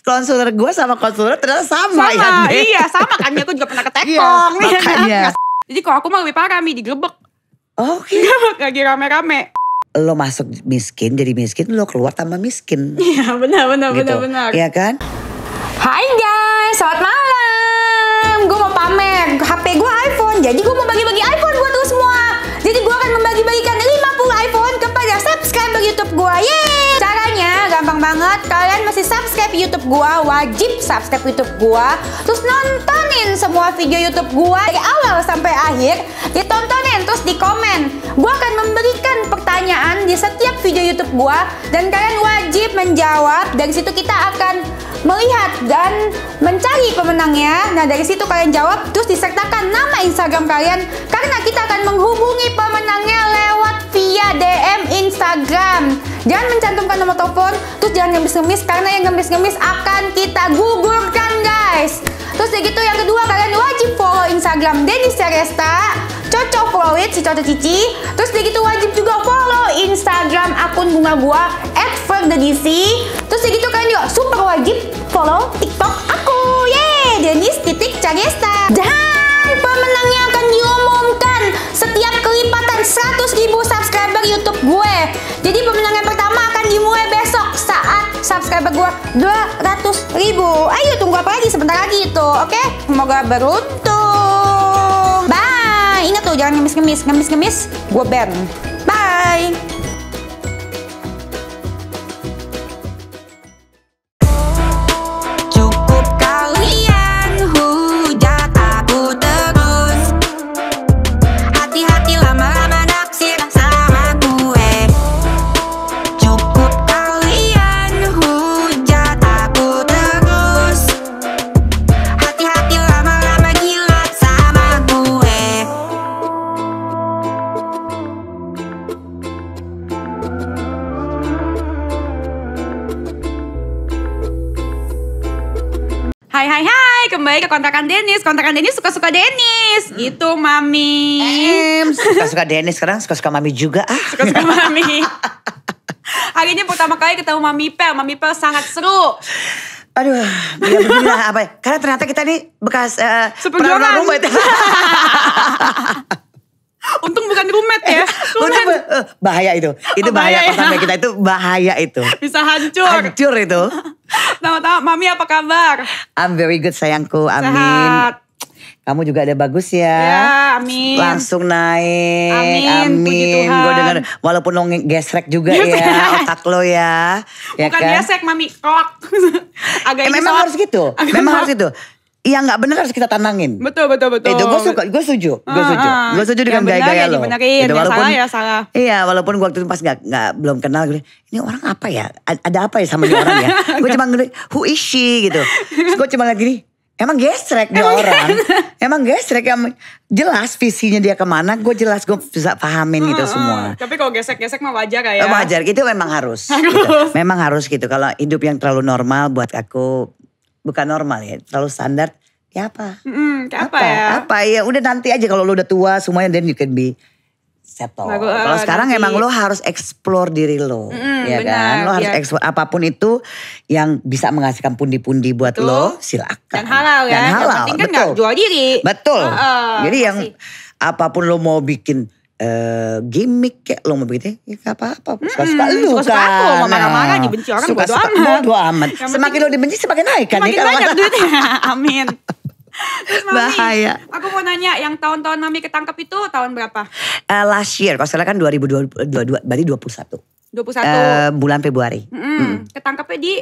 konselor gue sama konsuler ternyata sama, sama ya. Iya sama kan, aku ya, juga pernah iya, ketekong. iya, makanya. Jadi kalau aku mah lebih parah, Mi, digerebek. Oke. Okay. Lagi rame-rame. Lo masuk miskin, jadi miskin, lo keluar tambah miskin. Iya benar, benar, gitu. benar, benar. Iya kan? Hai guys, selamat malam. Gue mau pamer, HP gue iPhone, jadi gue mau bagi-bagi iPhone buat lo semua. Jadi gue akan membagi-bagikan 50 iPhone kepada subscriber YouTube gue. Yeay! Caranya gampang banget, kalian subscribe YouTube gua, wajib subscribe YouTube gua. Terus nontonin semua video YouTube gua dari awal sampai akhir, ditontonin terus di komen. Gua akan memberikan pertanyaan di setiap video YouTube gua dan kalian wajib menjawab. Dari situ kita akan melihat dan mencari pemenangnya. Nah, dari situ kalian jawab terus disertakan nama Instagram kalian karena kita akan menghubungi pemenangnya lewat via DM Instagram. Jangan mencantumkan nomor telepon, terus jangan ngemis-ngemis karena yang ngemis-ngemis akan kita gugurkan guys. Terus ya gitu yang kedua kalian wajib follow Instagram Denis Seresta, cocok follow it si Coco cici. Terus ya gitu wajib juga follow Instagram akun bunga gua @ferdedc. Terus ya gitu kalian juga super wajib follow TikTok aku. Yeay, Denis titik Dan pemenangnya akan diumumkan setiap kelipatan 100 ribu subscriber YouTube gue. Jadi pemenangan pertama akan dimulai besok saat subscriber gue 200 ribu. Ayo tunggu apa lagi sebentar lagi itu, oke? Okay? Semoga beruntung. Bye. Ingat tuh jangan ngemis-ngemis, ngemis-ngemis gue ban. Bye. mami. Suka-suka Dennis sekarang, suka-suka mami juga. Ah. Suka-suka mami. Hari ini pertama kali ketemu mami Pel. Mami Pel sangat seru. Aduh, ya beginilah apa ya. Karena ternyata kita ini bekas uh, rumah itu. Untung bukan rumet ya. Untung eh, bahaya itu. Itu oh, bahaya, bahaya ya. pertama kita itu bahaya itu. Bisa hancur. Hancur itu. Tama-tama, Mami apa kabar? I'm very good sayangku, amin. Sehat. Kamu juga ada bagus ya. Ya, amin. Langsung naik. Amin. Amin. Gue dengar walaupun lo gesrek juga gesrek. ya otak lo ya. ya Bukan ya kan? gesrek, Mami. kok. Agak eh, memang harus gitu. Agak memang harus gitu. Iya nggak benar harus kita tanangin. Betul betul betul. Itu gue suka, gue setuju, gue ah, setuju, ah, gue setuju ya, dengan gaya-gaya lo. Itu walaupun, ya salah ya salah. Iya walaupun gue waktu itu pas nggak nggak belum kenal gue, ini orang apa ya? Ada apa ya sama ini orang ya? gue cuma ngeliat who is she gitu. Gue cuma ngeliat gini, Emang gesrek dia orang. Emang gesrek yang jelas visinya dia kemana, gue jelas gue bisa pahamin gitu semua. Tapi kalau gesek-gesek mah wajar kayak. Wajar, gitu memang harus. Gitu. harus. Gitu. Memang harus gitu. Kalau hidup yang terlalu normal buat aku bukan normal ya, terlalu standar. Ya apa? Mm, kayak apa, apa ya? Apa ya? Udah nanti aja kalau lu udah tua semuanya then you can be settle. Nah, Kalau sekarang nanti. emang lo harus explore diri lo, mm, ya benar, kan? Lo harus ya. explore apapun itu yang bisa menghasilkan pundi-pundi buat Betul. lo, silakan. Dan halal ya. Dan halal, yang penting kan Betul. gak jual diri. Betul. Uh, uh, Jadi yang apapun lo mau bikin Uh, gimmick kayak lo mau begitu ya gak apa-apa suka-suka hmm, lu suka -suka kan aku, mau kan? marah-marah dibenci orang suka -suka, bodo amat, bodo amat. semakin lo dibenci semakin naik kan semakin ya, banyak duitnya amin Mami, Bahaya. aku mau nanya yang tahun-tahun Mami ketangkep itu tahun berapa? Uh, last year, kalau salah kan 2022, berarti 21. 21? Uh, bulan Februari. Mm -hmm. Mm. Ketangkepnya di?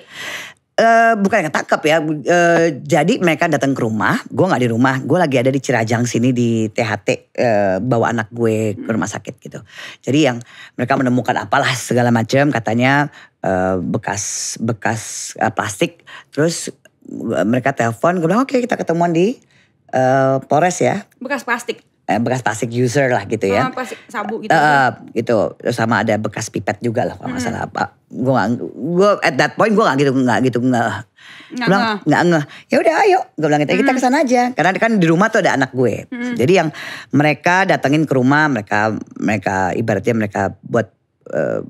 Uh, bukan ketangkep ya, uh, jadi mereka datang ke rumah, gue gak di rumah, gue lagi ada di Cirajang sini di THT, uh, bawa anak gue ke rumah sakit gitu. Jadi yang mereka menemukan apalah segala macam katanya uh, bekas bekas uh, plastik, terus mereka telepon, gue bilang oke okay, kita ketemuan di uh, Polres ya. Bekas plastik. Eh, bekas plastik user lah gitu ya. Ah, plastik sabu gitu. Uh, gitu sama ada bekas pipet juga lah kalau nggak hmm. salah apa. Gue gue at that point gue gak gitu gak gitu gak. nggak bilang Gak ngeh. Ya udah ayo, gue bilang gitu, kita hmm. kita kesana aja. Karena kan di rumah tuh ada anak gue. Hmm. Jadi yang mereka datengin ke rumah, mereka mereka ibaratnya mereka buat uh,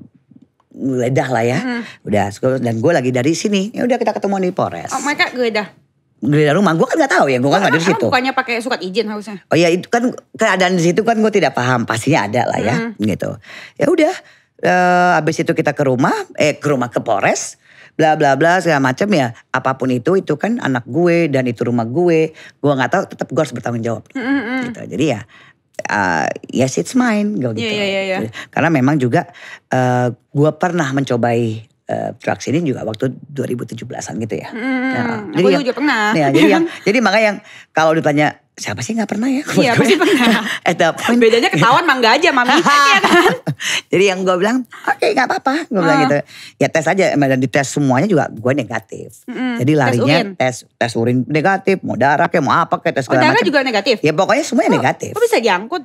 geledah lah ya. Hmm. Udah dan gue lagi dari sini. Ya udah kita ketemu di Polres. Oh mereka geledah. Geledah rumah gue kan gak tahu ya, gue kan nggak di situ. Bukannya pakai surat izin harusnya? Oh iya, itu kan keadaan di situ kan gue tidak paham, pastinya ada lah ya, hmm. gitu. Ya udah, uh, eh, abis itu kita ke rumah, eh ke rumah ke Polres, bla bla bla segala macam ya. Apapun itu itu kan anak gue dan itu rumah gue, gue nggak tahu, tetap gue harus bertanggung jawab. Hmm, hmm. hmm. Gitu. Jadi ya uh, yes it's mine gitu. Yeah, yeah, yeah, yeah. Karena memang juga uh, gue pernah mencobai Drugs eh, ini juga waktu 2017-an gitu ya. Hmm, nah, aku jadi juga yang, pernah. Ya, jadi yang jadi makanya yang kalau ditanya siapa sih nggak pernah ya? Iya pasti pernah. point, Bedanya ketahuan mah gak aja mami. ya kan? Jadi yang gue bilang oke okay, nggak apa-apa. Gue uh. bilang ah. gitu. Ya tes aja dan di tes semuanya juga gue negatif. Mm-hmm. Jadi larinya tes urin. tes tes urin negatif. Mau darah kayak mau apa kayak tes oh, darah macam. juga negatif? Ya pokoknya semuanya oh, negatif. Kok bisa diangkut?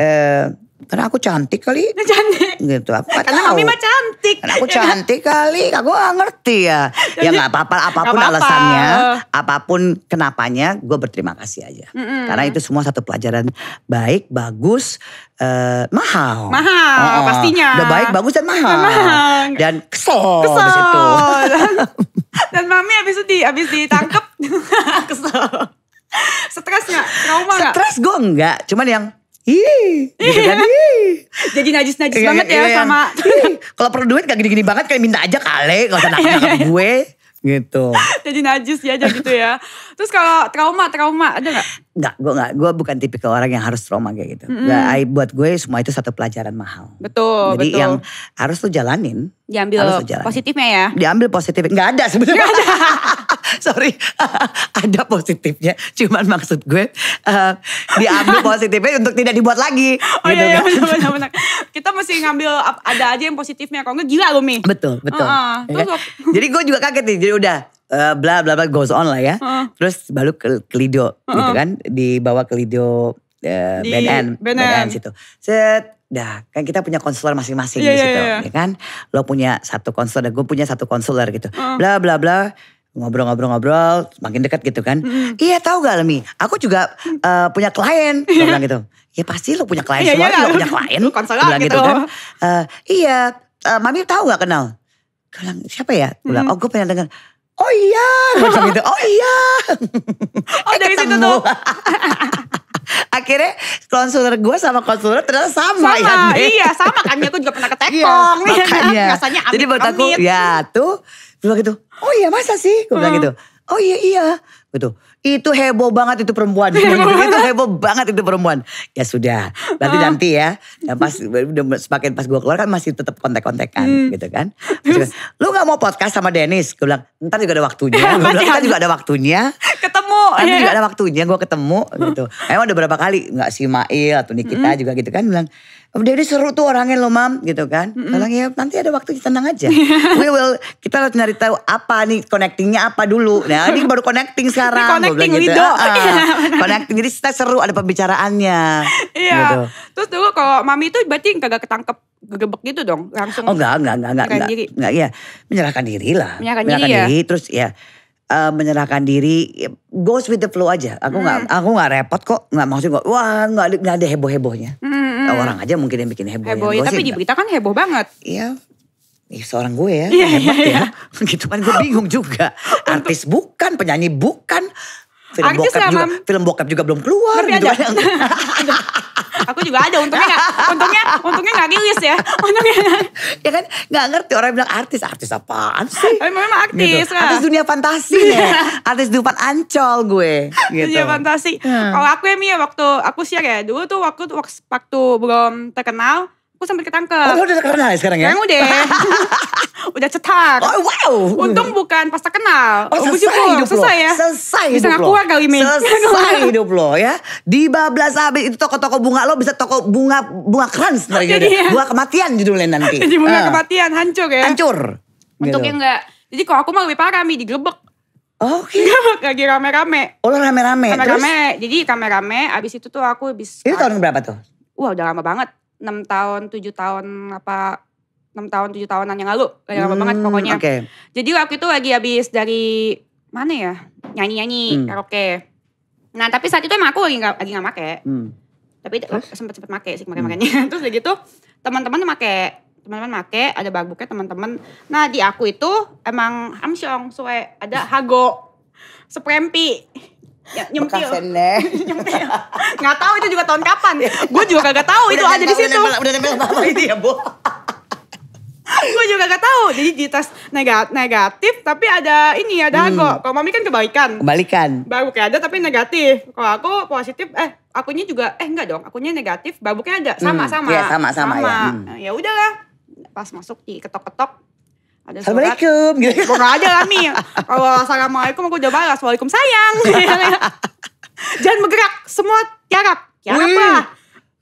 Eh karena aku cantik kali. Nah, cantik. Gitu. Aku Karena tahu. mami mah cantik. Karena aku cantik kali. Aku gak ngerti ya. Ya nggak apa-apa. Apapun apa -apa. alasannya. Apapun kenapanya. Gue berterima kasih aja. Mm -hmm. Karena itu semua satu pelajaran baik, bagus, eh, mahal. Mahal oh, oh, oh. pastinya. Udah baik, bagus dan mahal. Dan, mahal. dan kesel. Kesel. Abis itu. Dan, mami habis itu di, habis ditangkep kesel. Stres gak? Trauma Stres Stres gue enggak. Cuman yang Ih, gitu kan? Jadi najis-najis iya, banget ya iya. sama. Kalau perlu duit gak gini-gini banget kayak minta aja kali, gak usah nakal iya, iya. gue gitu. jadi najis ya jadi gitu ya. Terus kalau trauma, trauma ada gak? Enggak, gue gak, gue bukan tipikal orang yang harus trauma kayak gitu. Mm-hmm. Gak, buat gue semua itu satu pelajaran mahal. Betul, Jadi betul. yang harus tuh jalanin. Diambil harus lo jalanin. positifnya ya? Diambil positif, gak ada sebetulnya. sorry ada positifnya cuman maksud gue uh, diambil positifnya untuk tidak dibuat lagi oh gitu iya, iya kan? benar, benar, kita mesti ngambil ada aja yang positifnya kalau nggak gila loh Mi betul betul uh, ya kan? jadi gue juga kaget nih jadi udah eh, bla bla bla goes on lah ya. Uh. Terus baru ke, ke Lido uh. gitu kan. Dibawa ke Lido uh, di BNN. BNN. situ. Set. Dah, kan kita punya konselor masing-masing yeah, di iya, situ, yeah, yeah. ya kan? Lo punya satu konselor, gue punya satu konselor gitu. Uh. Bla bla bla ngobrol-ngobrol-ngobrol makin dekat gitu kan. Mm. Iya tahu gak Lemi, aku juga uh, punya klien. yeah. bilang gitu. Ya pasti lo punya klien, iya, semua iya, lo punya klien. Lu bilang gitu, gitu kan. Uh, iya, uh, Mami tahu gak kenal? bilang siapa ya? bilang, mm. oh gue pernah dengar. Oh iya, gue gitu. Oh iya. oh eh, dari ketemu. situ tuh. Akhirnya konselor gue sama konselor ternyata sama, ya, sama ya. Iya sama kan, aku juga pernah iya, ketekong. Iya, kan. makanya. Rasanya amit-amit. Jadi buat aku, ya tuh Gue bilang gitu, oh iya masa sih? Gue bilang hmm. gitu, oh iya iya. Gitu. Itu heboh banget itu perempuan. Gitu, itu heboh banget itu perempuan. Ya sudah, nanti hmm. nanti ya. Dan pas semakin pas gue keluar kan masih tetap kontek-kontekan hmm. gitu kan. Terus, lu gak mau podcast sama Dennis? Gue bilang, ntar juga ada waktunya. gue bilang, ntar juga ada waktunya. Ketemu. Nanti ya. juga ada waktunya gue ketemu gitu. Emang udah berapa kali, gak si Mail atau Nikita hmm. juga gitu kan. Bilang, jadi seru tuh orangnya loh mam gitu kan. Mm-hmm. nanti ada waktu kita tenang aja. We will kita harus nyari tahu apa nih connectingnya apa dulu. Nah ini baru connecting sekarang. Ini connecting gitu. Lido. Uh, uh. connecting jadi kita seru ada pembicaraannya. Iya. Gitu. Terus dulu kalau mami itu berarti kagak ketangkep gegebek gitu dong langsung. Oh enggak enggak enggak enggak enggak, diri. enggak ya menyerahkan diri lah. Menyerahkan, menyerahkan diri, iya. iya. eh, diri ya. terus ya uh, menyerahkan diri goes with the flow aja. Aku nggak hmm. aku nggak repot kok. Nggak maksud gue wah nggak ada heboh hebohnya. Hmm mm Orang aja mungkin yang bikin heboh. Heboh, ya, tapi di berita kan heboh banget. Iya, ya seorang gue ya, yeah, hebat yeah, ya. Iya. Gitu kan gue bingung juga. Artis bukan, penyanyi bukan, film Artis bokep juga, mam. film bokep juga belum keluar Tapi gitu ada. ada. aku juga ada untungnya gak, untungnya untungnya gak rilis ya untungnya ya kan gak ngerti orang bilang artis artis apaan sih tapi memang gitu. artis gitu. artis dunia fantasi nih artis dupan ancol gue gitu. dunia fantasi hmm. kalau aku ya Mia ya, waktu aku sih ya dulu tuh waktu waktu belum terkenal aku sampai ketangkep. Oh, udah terkenal ya sekarang ya? Sekarang udah. udah cetak. Oh, wow. Untung bukan pas terkenal. Oh, selesai hidup selesai, lo. Selesai ya. Selesai bisa hidup lo. keluar kali ini. Selesai hidup lo ya. Di bablas abis itu toko-toko bunga lo bisa toko bunga bunga krans. Jadi, ya. Bunga kematian judulnya nanti. Jadi bunga uh. kematian hancur ya. Hancur. Untungnya gitu. enggak. Jadi kalau aku mah lebih parah Mi, digebek, oke, okay. lagi rame-rame. Oh, rame-rame. Rame-rame. Jadi rame-rame, abis itu tuh aku habis... Itu tahun berapa tuh? Wah, udah lama banget. 6 tahun, 7 tahun apa 6 tahun, 7 tahunan yang lalu. Kayak memang hmm, banget pokoknya. Okay. Jadi waktu itu lagi habis dari mana ya? Nyanyi-nyanyi, hmm. karaoke. Nah, tapi saat itu emang aku lagi gak, lagi gak make. Hmm. Tapi sempat-sempat make sih kemarin-makanya. Hmm. Terus udah gitu teman-teman make teman-teman make ada bagbuknya teman-teman nah di aku itu emang amsyong suwe ada hago seprempi Ya, nyempil. nyempil. Nggak tahu itu juga tahun kapan. Iya. gue juga kagak tahu itu aja ada di situ. Udah nempel, udah apa itu ya, Bu? gue juga gak tahu jadi di tes negatif tapi ada ini ada hmm. kok kalau mami kan kebaikan kebalikan babuknya ada tapi negatif kalau aku positif eh akunya juga eh enggak dong akunya negatif babuknya ada sama hmm. iya, sama ya, sama sama, hmm. sama. ya hmm. udahlah pas masuk di ketok ketok ada surat, Assalamualaikum gitu. Eh, Ngobrol aja lah nih. Kalau Assalamualaikum aku jawab balas. Waalaikum sayang. Jangan bergerak. Semua tiarap. Tiarap Wih, lah.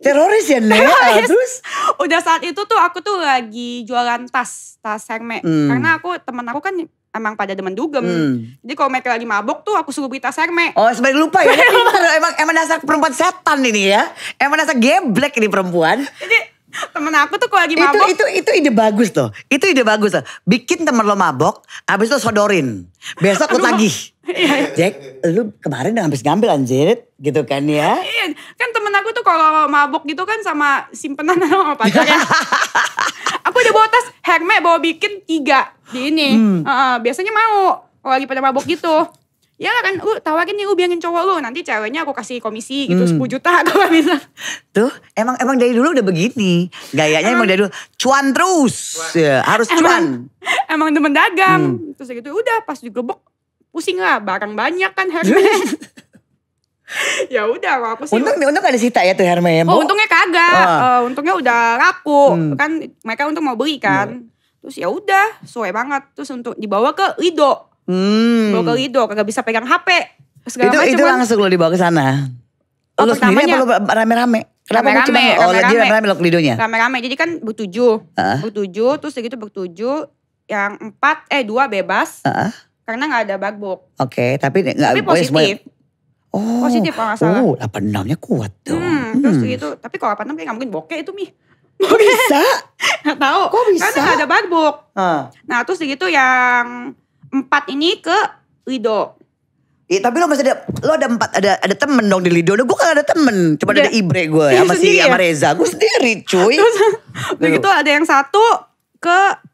Teroris ya Nek. Terus? Udah saat itu tuh aku tuh lagi jualan tas. Tas Hermes. Hmm. Karena aku temen aku kan emang pada demen dugem. Hmm. Jadi kalau mereka lagi mabok tuh aku suruh beli tas Hermes. Oh sebenernya lupa ya. emang, emang, emang dasar perempuan setan ini ya. Emang dasar geblek ini perempuan. Jadi Temen aku tuh kalau lagi mabok. Itu, itu, itu ide bagus tuh. Itu ide bagus tuh. Bikin temen lo mabok, habis itu sodorin. Besok aku lagi. Iya, iya. Jack, lu kemarin udah habis ngambil anjir, gitu kan ya? Iya, kan temen aku tuh kalau mabok gitu kan sama simpenan sama ya aku udah bawa tas, Hermes bawa bikin tiga di ini. Hmm. Uh, biasanya mau kalau lagi pada mabok gitu ya kan lu uh, tawakin nih lu uh, bilangin cowok lu nanti ceweknya aku kasih komisi gitu hmm. 10 juta gak bisa tuh emang emang dari dulu udah begini gayanya emang, emang dari dulu cuan terus cuan. Ya, harus emang, cuan emang demen dagang hmm. terus gitu udah pas digebok pusing lah barang banyak kan Hermes ya udah aku sih untung untung ada sita ya tuh ya oh untungnya kagak oh. uh, untungnya udah laku hmm. kan mereka untung mau beli kan hmm. terus ya udah sesuai banget terus untuk dibawa ke Lido Hmm. Bawa ke Lido, kagak bisa pegang HP. Segala itu, macam itu kan. langsung lo dibawa ke sana? Oh, lo sendiri apa lo rame-rame? rame-rame, rame-rame, oh, rame-rame, rame-rame lo lidonya? Rame-rame, jadi kan bertujuh. Uh. Bertujuh, terus bu gitu bertujuh. Yang empat, eh dua bebas. Uh. Karena gak ada book. Oke, okay, tapi gak... Tapi positif. Oh, positif kalau gak salah. Oh, 86-nya kuat dong. Hmm, hmm. Terus segitu, tapi kalau 86 kayak gak mungkin bokeh itu, Mi. Kok bisa? gak tau. Kok bisa? Karena gak ada book. Uh. Nah, terus segitu yang empat ini ke Lido. Iya tapi lo masih ada lo ada empat ada ada temen dong di Lido. gue kan ada temen, cuma ada iya. Ibre gue iya, ya, sama si sama Reza. Gue sendiri cuy. begitu ada yang satu ke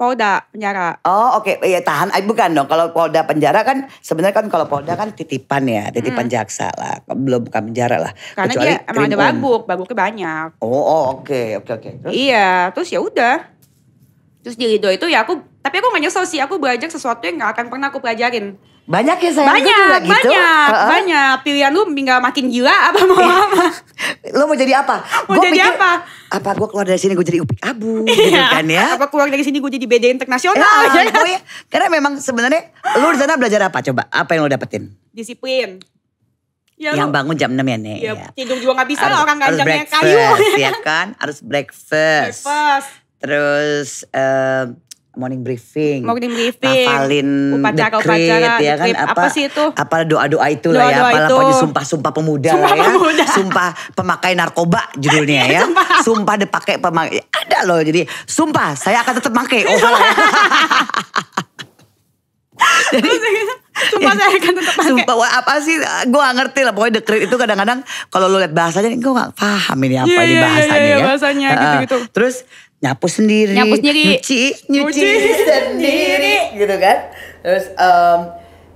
Polda penjara. Oh oke, okay. ya tahan. Bukan dong. Kalau Polda penjara kan sebenarnya kan kalau Polda kan titipan ya, titipan hmm. jaksa lah. Belum bukan penjara lah. Karena Kecuali dia emang ada babuk, babuknya banyak. Oh, oh oke oke oke Iya, terus ya udah. Terus di Lido itu ya aku tapi aku gak nyesel sih, aku belajar sesuatu yang gak akan pernah aku pelajarin. Banyak ya saya banyak, banyak, gitu. Banyak, uh -uh. banyak. Pilihan lu tinggal makin gila apa mau iya. apa. lu mau jadi apa? Mau gua jadi pikir, apa? Apa gue keluar dari sini gue jadi upik abu gitu iya. kan ya? Apa keluar dari sini gue jadi bedain internasional? Ya, gitu ya. Gue, karena memang sebenarnya lu di sana belajar apa coba? Apa yang lu dapetin? Disiplin. Ya, yang bangun jam 6 ya nih Ya, ya. Tidur juga gak bisa harus, lah orang ganjangnya kayu. ya kan, harus breakfast. Breakfast. Terus uh, morning briefing, morning briefing, hafalin upacara, dekret, upacara, ya kan apa, apa sih itu? Apa doa-doa itu lah ya, apalah pokoknya sumpah-sumpah pemuda sumpah lah ya. Pemuda. Sumpah pemakai narkoba judulnya ya. sumpah. sumpah dipakai pemakai. Ada loh jadi sumpah saya akan tetap pakai. Oh, lah, ya. jadi Sumpah saya akan tetap pakai. Sumpah apa sih? Gue gak ngerti lah. Pokoknya dekret itu kadang-kadang kalau lu lihat bahasanya, gue gak paham ini apa yeah, di iya, bahasanya yeah, yeah, ya. Bahasanya gitu-gitu. terus nyapu sendiri, nyapu sendiri, nyuci, nyuci, nyuci sendiri, gitu kan. Terus um,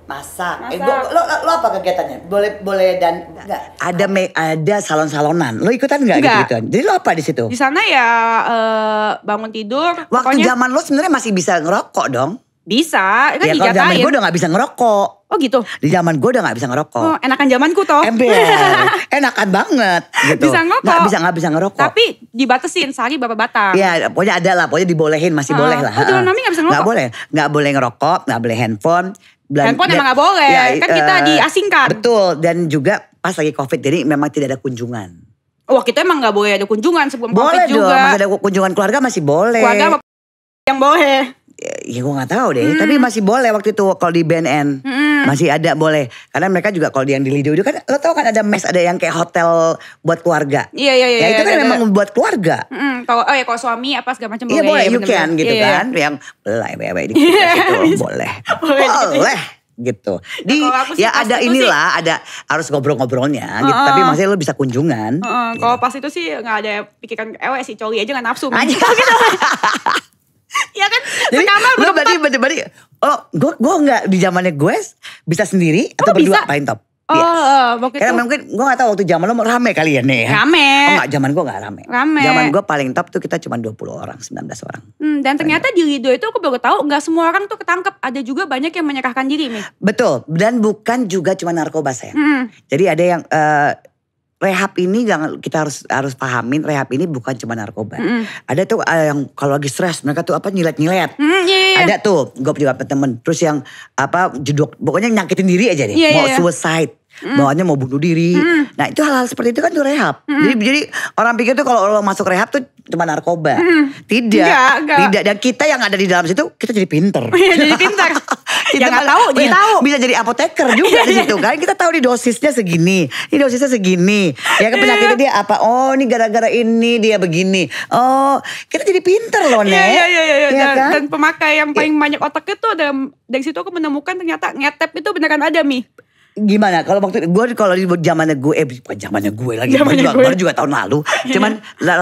masak. masak. Eh, gua, lo, lo apa kegiatannya? Boleh boleh dan enggak? Ada me, ada salon-salonan. Lo ikutan nggak gitu gituan? Jadi lo apa di situ? Di sana ya uh, bangun tidur. Waktu pokoknya... zaman lo sebenarnya masih bisa ngerokok dong. Bisa, kan ya, kalau zaman gue udah gak bisa ngerokok. Oh gitu? Di zaman gue udah gak bisa ngerokok. Oh, enakan zamanku toh. Ember, enakan banget gitu. Bisa ngerokok. Gak bisa, gak bisa ngerokok. Tapi dibatasin, sehari berapa batang? Iya, pokoknya ada lah, pokoknya dibolehin, masih uh, boleh lah. Oh zaman mami ah, ah. gak bisa ngerokok? Gak boleh, gak boleh ngerokok, gak boleh handphone. Belan, handphone dan, ya, emang gak boleh, ya, kan kita uh, diasingkan. Betul, dan juga pas lagi covid jadi memang tidak ada kunjungan. Wah kita emang gak boleh ada kunjungan sebelum boleh covid juga. Boleh dong, masih ada kunjungan keluarga masih boleh. Keluarga yang boleh ya gue nggak tahu deh, hmm. tapi masih boleh waktu itu kalau di BNN hmm. masih ada boleh. Karena mereka juga kalau yang di Lido itu kan lo tau kan ada mes ada yang kayak hotel buat keluarga. Iya iya iya. Ya itu iya, kan ada. Iya, memang iya. buat keluarga. Hmm, kalau oh ya kalau suami apa segala macam boleh. Iya boleh, you can gitu yeah, kan. yeah. Yang belai ya di itu boleh. Boleh. boleh gitu. Nah, di nah, ya ada inilah, sih, ada harus ngobrol-ngobrolnya uh, gitu. Tapi masih lo bisa kunjungan. Uh, uh, gitu. Kalau pas itu sih nggak ada pikiran ewe eh, sih, coli aja nggak nafsu. Aja gitu. ya kan Jadi, sekamar lo berarti berarti oh gue gue nggak di zamannya gue bisa sendiri atau berdua bisa? paling top Oh, yes. Iya. oh, oh Karena mungkin gue gak tau waktu zaman lo rame kali ya nih. Rame. Oh enggak, zaman gue gak rame. Rame. Zaman gue paling top tuh kita cuma 20 orang, 19 orang. Hmm, dan ternyata di Lido itu aku baru tau gak semua orang tuh ketangkep. Ada juga banyak yang menyerahkan diri nih. Betul, dan bukan juga cuma narkoba sayang. Hmm. Jadi ada yang... Uh, rehab ini jangan kita harus harus pahamin rehab ini bukan cuma narkoba. Mm Ada tuh uh, yang kalau lagi stres mereka tuh apa nyilet-nyilet. Mm, yeah, yeah. Iya. Ada tuh gue juga temen. Terus yang apa jeduk pokoknya nyakitin diri aja deh. Yeah, mau yeah. Iya. suicide mm. bawaannya mau bunuh diri. Mm. Nah itu hal-hal seperti itu kan tuh rehab. Mm. Jadi jadi orang pikir tuh kalau lo masuk rehab tuh cuma narkoba. Mm. Tidak, tidak. Dan kita yang ada di dalam situ kita jadi pinter. Oh iya, jadi pinter. kita nggak tahu jadi iya. tahu. Bisa jadi apoteker juga iya, di situ kan. Kita tahu di dosisnya segini, di dosisnya segini. Ya penyakit kan penyakitnya dia apa? Oh ini gara-gara ini dia begini. Oh kita jadi pinter loh nek. Iya iya iya. Ya, kan? Dan pemakai yang paling banyak otaknya tuh ada dari situ aku menemukan ternyata ngetep itu beneran ada mi gimana kalau waktu gue kalau di zamannya gue eh bukan zamannya gue lagi zamannya juga, gue. baru juga tahun lalu iya. cuman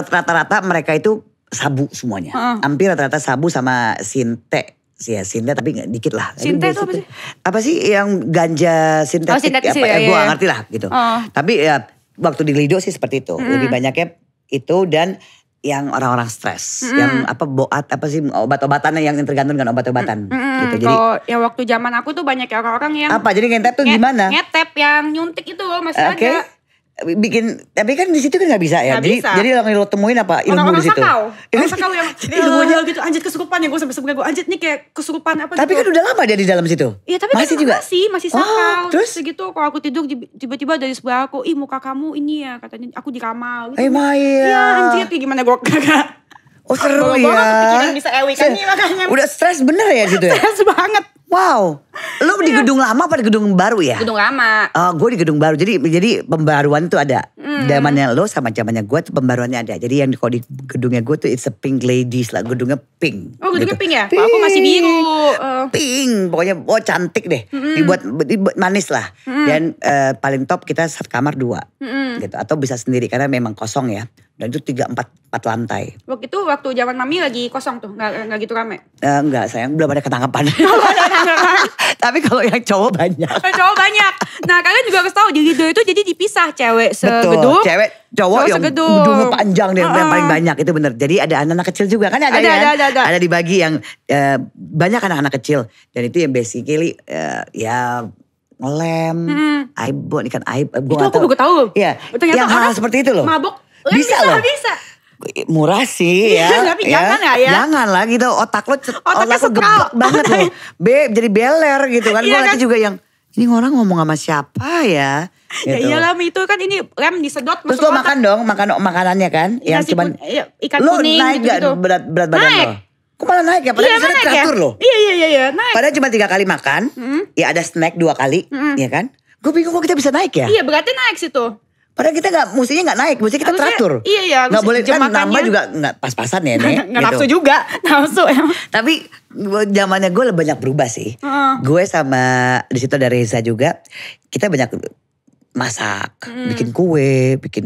rata-rata mereka itu sabu semuanya uh. hampir rata-rata sabu sama sinte ya sinte tapi gak dikit lah sinte itu apa sih ya. apa sih yang ganja sintetik, oh, sintetik apa iya, ya, ya. gue gak ngerti lah gitu uh. tapi ya waktu di Lido sih seperti itu hmm. lebih banyaknya itu dan yang orang-orang stres, mm. yang apa boat apa sih obat-obatannya yang tergantung dengan obat-obatan mm. gitu. Jadi kalau yang waktu zaman aku tuh banyak ya orang-orang yang apa jadi ngetep tuh nge gimana? Ngetep yang nyuntik itu loh masih okay. ada bikin tapi kan di situ kan nggak bisa ya. Gak jadi bisa. jadi jadi lo temuin apa ilmu orang -orang di situ. Sakau. Iya orang kan? sakau yang eh, ilmunya gitu anjir kesurupan ya gue sampai sebenernya gue anjir nih kayak kesurupan apa Tapi gitu. kan udah lama dia di dalam situ. Iya tapi kan masih juga masih masih oh, sakau. Oh, terus segitu kalau aku tidur tiba-tiba dari sebelah aku, "Ih, muka kamu ini ya," katanya. Aku kamar Gitu. Eh, Maya. Iya, anjir oh, ya, gimana gue kagak Oh seru ya. bisa ewi kan makanya. Udah stres bener ya gitu ya. stres banget. Wow, lu di iya. gedung lama apa di gedung baru ya? Gedung lama. Uh, oh, gue di gedung baru, jadi jadi pembaruan tuh ada. Mm. lo sama zamannya gue tuh pembaruannya ada. Jadi yang kalau di gedungnya gue tuh it's a pink ladies lah, gedungnya pink. Oh gedungnya gitu. pink ya? Pink. Aku masih bingung. Uh. Oh. Pink, pokoknya oh cantik deh, mm. dibuat, dibuat manis lah. Mm. Dan uh, paling top kita satu kamar dua, mm. gitu. Atau bisa sendiri karena memang kosong ya dan itu tiga empat empat lantai. Waktu itu waktu zaman mami lagi kosong tuh, nggak nggak gitu rame? Uh, nggak sayang, belum ada ketangkapan. Tapi kalau yang cowok banyak. cowok banyak. Nah kalian juga harus tahu di gedung itu jadi dipisah cewek segedung. Betul, cewek cowok, cowok yang segedung. gedung panjang dan uh -uh. yang paling banyak itu bener. Jadi ada anak-anak kecil juga kan ada, ada ya? Ada, ada, ada. ada dibagi yang uh, banyak anak-anak kecil dan itu yang basically uh, ya ngelem, hmm. buat ikan aib. Itu aku tahu. Iya. yang hal, hal seperti itu loh. Mabuk Kan bisa, bisa loh. Bisa murah sih ya. Tapi ya. jangan ya, ya. Jangan lah gitu otak lo otaknya otak lo banget lo. Be jadi beler gitu kan. Iya, gue nanti kan? juga yang ini orang ngomong sama siapa ya? ya gitu. Ya iyalah itu kan ini rem disedot Terus lo makan dong makan makanannya kan iya, yang cuman ya, ikan lo kuning naik gitu, gak gitu. berat berat badan naik. lo? Kok malah naik ya? Padahal iya, ya. teratur ya? lo. Iya iya iya iya naik. Padahal cuma tiga kali makan, mm -hmm. ya ada snack dua kali, mm -hmm. ya kan? Gue bingung kok kita bisa naik ya? Iya berarti naik situ. Padahal kita nggak musinya nggak naik, musik kita Harusnya, teratur. Iya iya. Nggak boleh kan nama juga nggak pas-pasan ya nih. Nggak nafsu gitu. juga, nafsu emang Tapi zamannya gue lebih banyak berubah sih. Uh. Gue sama di situ ada Reza juga, kita banyak masak, mm. bikin kue, bikin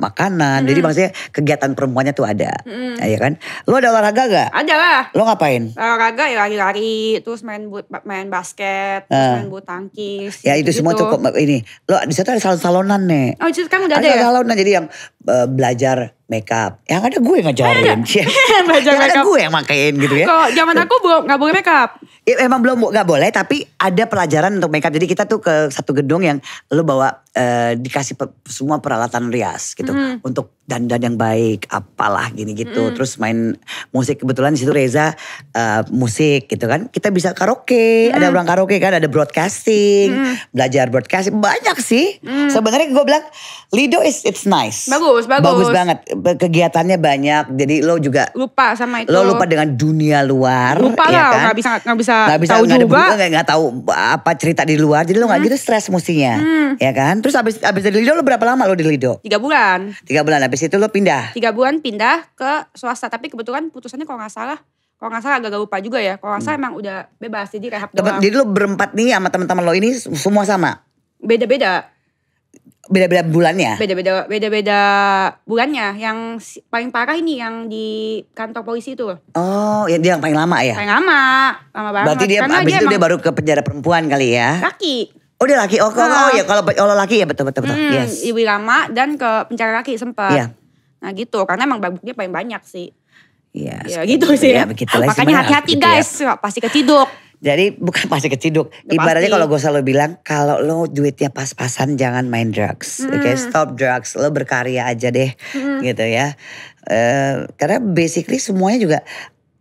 makanan. Mm. Jadi maksudnya kegiatan perempuannya tuh ada. Mm. Ya kan? Lu ada olahraga gak? Ada lah. Lu ngapain? Olahraga ya lari-lari, terus main but, main basket, uh. terus ah. main bulu tangkis. Ya itu gitu. semua cukup. ini. Lo di situ ada salon-salonan nih. Oh, itu kan udah ada, ada ya? salonan nah, jadi yang uh, belajar makeup. Yang ada gue ngajarin. belajar yang makeup. ada gue yang makain gitu ya. Kalau zaman aku belum nggak boleh makeup. Ya, emang belum nggak boleh tapi ada pelajaran untuk makeup. Jadi kita tuh ke satu gedung yang lu bawa Eh, dikasih pe semua peralatan rias gitu mm. untuk dandan yang baik apalah gini gitu mm. Mm-hmm. terus main musik kebetulan di situ Reza uh, musik gitu kan kita bisa karaoke mm. ada orang karaoke kan ada broadcasting mm. belajar broadcasting banyak sih mm. sebenarnya gue bilang Lido is it's nice bagus bagus bagus banget kegiatannya banyak jadi lo juga lupa sama itu lo lupa dengan dunia luar lupa ya lah kan? nggak bisa nggak bisa gak bisa tahu gak juga nggak tahu apa cerita di luar jadi lo nggak mm. gitu stres musinya mm. ya kan Terus abis, abis dari Lido lo berapa lama lo di Lido? Tiga bulan. Tiga bulan, abis itu lo pindah? Tiga bulan pindah ke swasta, tapi kebetulan putusannya kalau nggak salah kalau nggak salah agak gak lupa juga ya. Kalau nggak salah hmm. emang udah bebas jadi rehab Temen, doang. Jadi lo berempat nih sama teman-teman lo ini semua sama? Beda-beda. Beda-beda bulannya? Beda-beda beda-beda bulannya. Yang paling parah ini yang di kantor polisi itu. Oh, ya dia yang paling lama ya? Paling lama, lama banget. Berarti dia abis dia itu emang, dia baru ke penjara perempuan kali ya? Laki. Oh dia laki, oh, nah. oh ya kalau kalau laki ya betul betul betul. Hmm, yes. Ibu lama dan ke pencari laki sempat. Yeah. Nah gitu, karena emang babuknya paling banyak sih. Iya. Yeah, ya gitu, gitu sih. Ya, begitu lah, Makanya hati-hati guys, ya. pasti keciduk. Jadi bukan pasti keciduk. Ibaratnya kalau gue selalu bilang kalau lo duitnya pas-pasan jangan main drugs. Hmm. Oke, okay? stop drugs. Lo berkarya aja deh. Hmm. Gitu ya. Uh, karena basically semuanya juga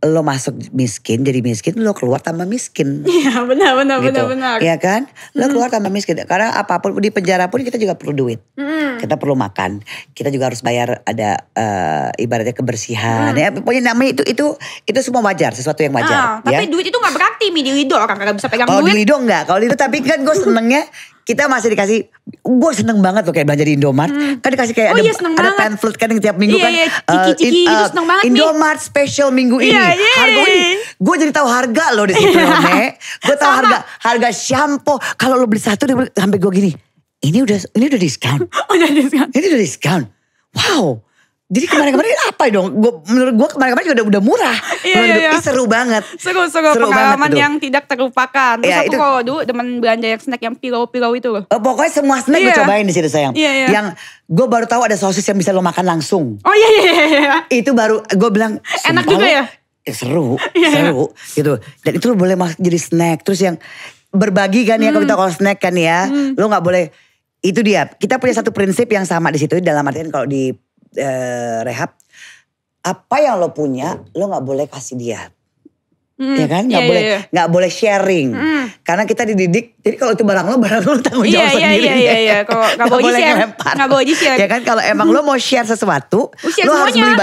lo masuk miskin jadi miskin lo keluar tambah miskin iya benar benar gitu. benar benar iya kan lo hmm. keluar tambah miskin karena apapun di penjara pun kita juga perlu duit mm. kita perlu makan kita juga harus bayar ada uh, ibaratnya kebersihan mm. ya pokoknya namanya itu itu itu semua wajar sesuatu yang wajar ah, ya? tapi duit itu nggak berarti mini lido orang kagak bisa pegang kalo duit kalau di lido nggak kalau itu tapi kan gue senengnya kita masih dikasih gue seneng banget loh kayak belanja di Indomart hmm. kan dikasih kayak oh, ada, iya, ada pamphlet kan yang tiap minggu yeah, kan yeah, iya, ciki-ciki uh, in, uh, seneng Indomart nih. special minggu ini yeah, yeah. harga iya, ini iya. gue jadi tahu harga loh di situ gue tahu harga harga shampoo kalau lo beli satu sampai gue gini ini udah ini udah diskon oh, udah discount ini udah discount wow jadi kemarin-kemarin apa dong? Gua, menurut gue kemarin-kemarin juga udah, udah murah. Iya, iya, iya. seru banget. Seru, seru, seru pengalaman banget, yang tidak terlupakan. Terus ya, aku itu, kalau dulu demen belanja yang snack yang pilau-pilau itu loh. Uh, pokoknya semua snack iya. gue cobain di situ sayang. Iya, iya. Yang gue baru tahu ada sosis yang bisa lo makan langsung. Oh iya, iya, iya. iya. Itu baru gue bilang. Enak juga ya? ya seru, iya, iya. seru gitu. Dan itu lo boleh masuk jadi snack. Terus yang berbagi kan ya, kalau hmm. kita kalau snack kan ya, hmm. lo gak boleh. Itu dia. Kita punya satu prinsip yang sama di situ dalam artian kalau di eh, rehab, apa yang lo punya lo nggak boleh kasih dia. Mm, ya kan nggak yeah, boleh iya, iya. nggak yeah, yeah. boleh sharing mm. karena kita dididik jadi kalau itu barang lo barang lo tanggung iya, jawab yeah, sendiri yeah, yeah, yeah. kalau nggak boleh share nggak boleh share ya kan kalau emang lo mau share sesuatu oh, lo harus beli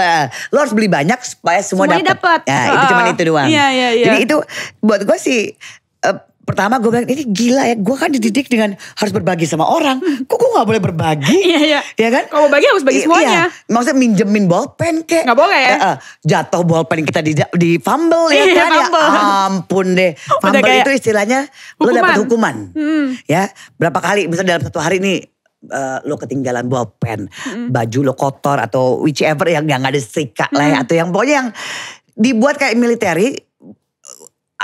lo harus beli banyak supaya semua dapat ya uh, itu cuma ah. itu doang yeah, yeah, yeah. jadi itu buat gue sih eh, pertama gue bilang ini gila ya gue kan dididik dengan harus berbagi sama orang kok gue nggak boleh berbagi iya iya ya kan kalau bagi harus bagi semuanya iya. maksudnya minjemin bolpen kek gak boleh ya uh, jatuh bolpen kita di di fumble ya iya, kan ya fumble. ya ampun deh fumble itu istilahnya lo dapat hukuman hmm. ya berapa kali misalnya dalam satu hari ini Uh, eh, lo ketinggalan bolpen, hmm. baju lo kotor atau whichever yang gak ada sikat ya, hmm. lah atau yang pokoknya yang dibuat kayak militeri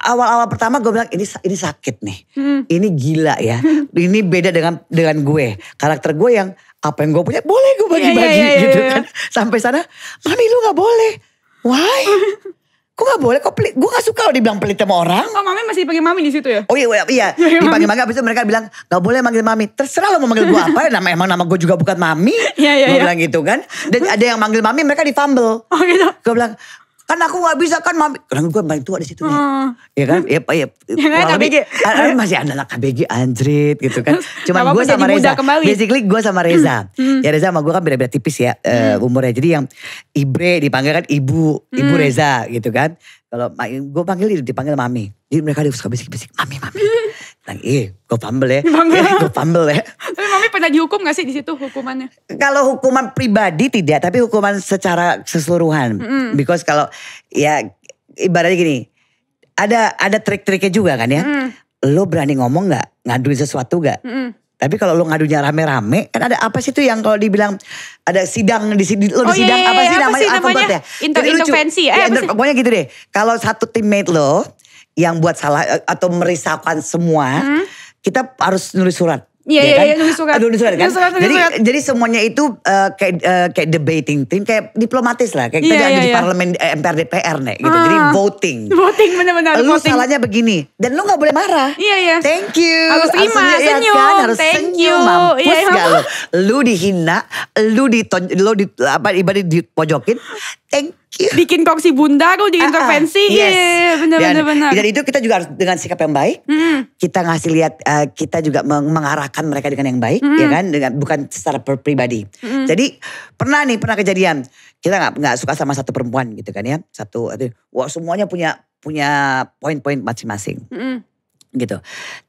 awal-awal pertama gue bilang ini ini sakit nih. Hmm. Ini gila ya. ini beda dengan dengan gue. Karakter gue yang apa yang gue punya boleh gue iya, iya, bagi-bagi yeah, yeah, yeah, gitu iya. kan. Sampai sana, "Mami lu gak boleh." Why? Kok gak boleh? Kok pelit? Gue gak suka kalau dibilang pelit sama orang. Kok mami masih panggil mami di situ ya? Oh iya, iya. dipanggil mami. Abis itu mereka bilang, gak boleh manggil mami. Terserah lo mau manggil gue apa. Nama, emang nama gue juga bukan mami. Iya, iya, Gue bilang gitu kan. Dan ada yang manggil mami, mereka fumble. Oh gitu? Gue bilang, kan aku nggak bisa kan mami orang gue paling tua di situ hmm. ya kan ya pak ya, ya kan masih anak anak KBG anjrit gitu kan cuma gue sama Reza basically gue sama Reza hmm. ya Reza sama gue kan beda-beda tipis ya eh, hmm. uh, umurnya jadi yang Ibre dipanggil kan ibu hmm. ibu Reza gitu kan kalau gue panggil dipanggil mami jadi mereka harus bisik-bisik mami mami lagi eh, gue fumble ya, pambel. ya gue fumble ya. Tapi mami pernah dihukum gak sih di situ hukumannya? Kalau hukuman pribadi tidak, tapi hukuman secara keseluruhan. Mm -hmm. Because kalau ya ibaratnya gini, ada ada trik-triknya juga kan ya. Mm. Lo berani ngomong nggak, ngaduin sesuatu nggak? Mm -hmm. Tapi kalau lo ngadunya rame-rame, kan ada apa sih tuh yang kalau dibilang ada sidang di sini lo di oh, iya, sidang iya, iya, iya, apa sih ya? ya, ya, apa namanya? Apa sih namanya? Inter, Jadi intervensi. Lucu, eh, ya, pokoknya gitu deh. Kalau satu teammate lo yang buat salah eh, atau merisaukan semua, hmm? kita harus nulis surat. Iya, iya, iya, kan? iya nulis surat. Nulis surat iya, kan. surat, jadi, semuanya itu uh, kayak, uh, kayak debating team, kayak diplomatis lah. Kayak yeah, kita yeah, yeah. di iya. parlemen eh, MPR DPR nih gitu. Ah, jadi voting. Voting benar-benar. Lu voting. salahnya begini. Dan lu gak boleh marah. Iya, yeah, iya. Yeah. Thank you. Harus terima, Aslinya, kan? senyum. Ya, kan? Harus thank senyum. You. Mampus yeah, gak lu. Lu dihina, lu diton, lu di, apa, ibadah dipojokin thank you. Bikin kongsi bunda aku di ah, ah. Iya, uh -uh. yes. yeah, benar benar benar. Dan itu kita juga harus dengan sikap yang baik. Mm. Kita ngasih lihat uh, kita juga mengarahkan mereka dengan yang baik, mm. ya kan? Dengan bukan secara per pribadi. Mm. Jadi pernah nih pernah kejadian kita nggak nggak suka sama satu perempuan gitu kan ya. Satu wah semuanya punya punya poin-poin masing-masing. Mm. Gitu.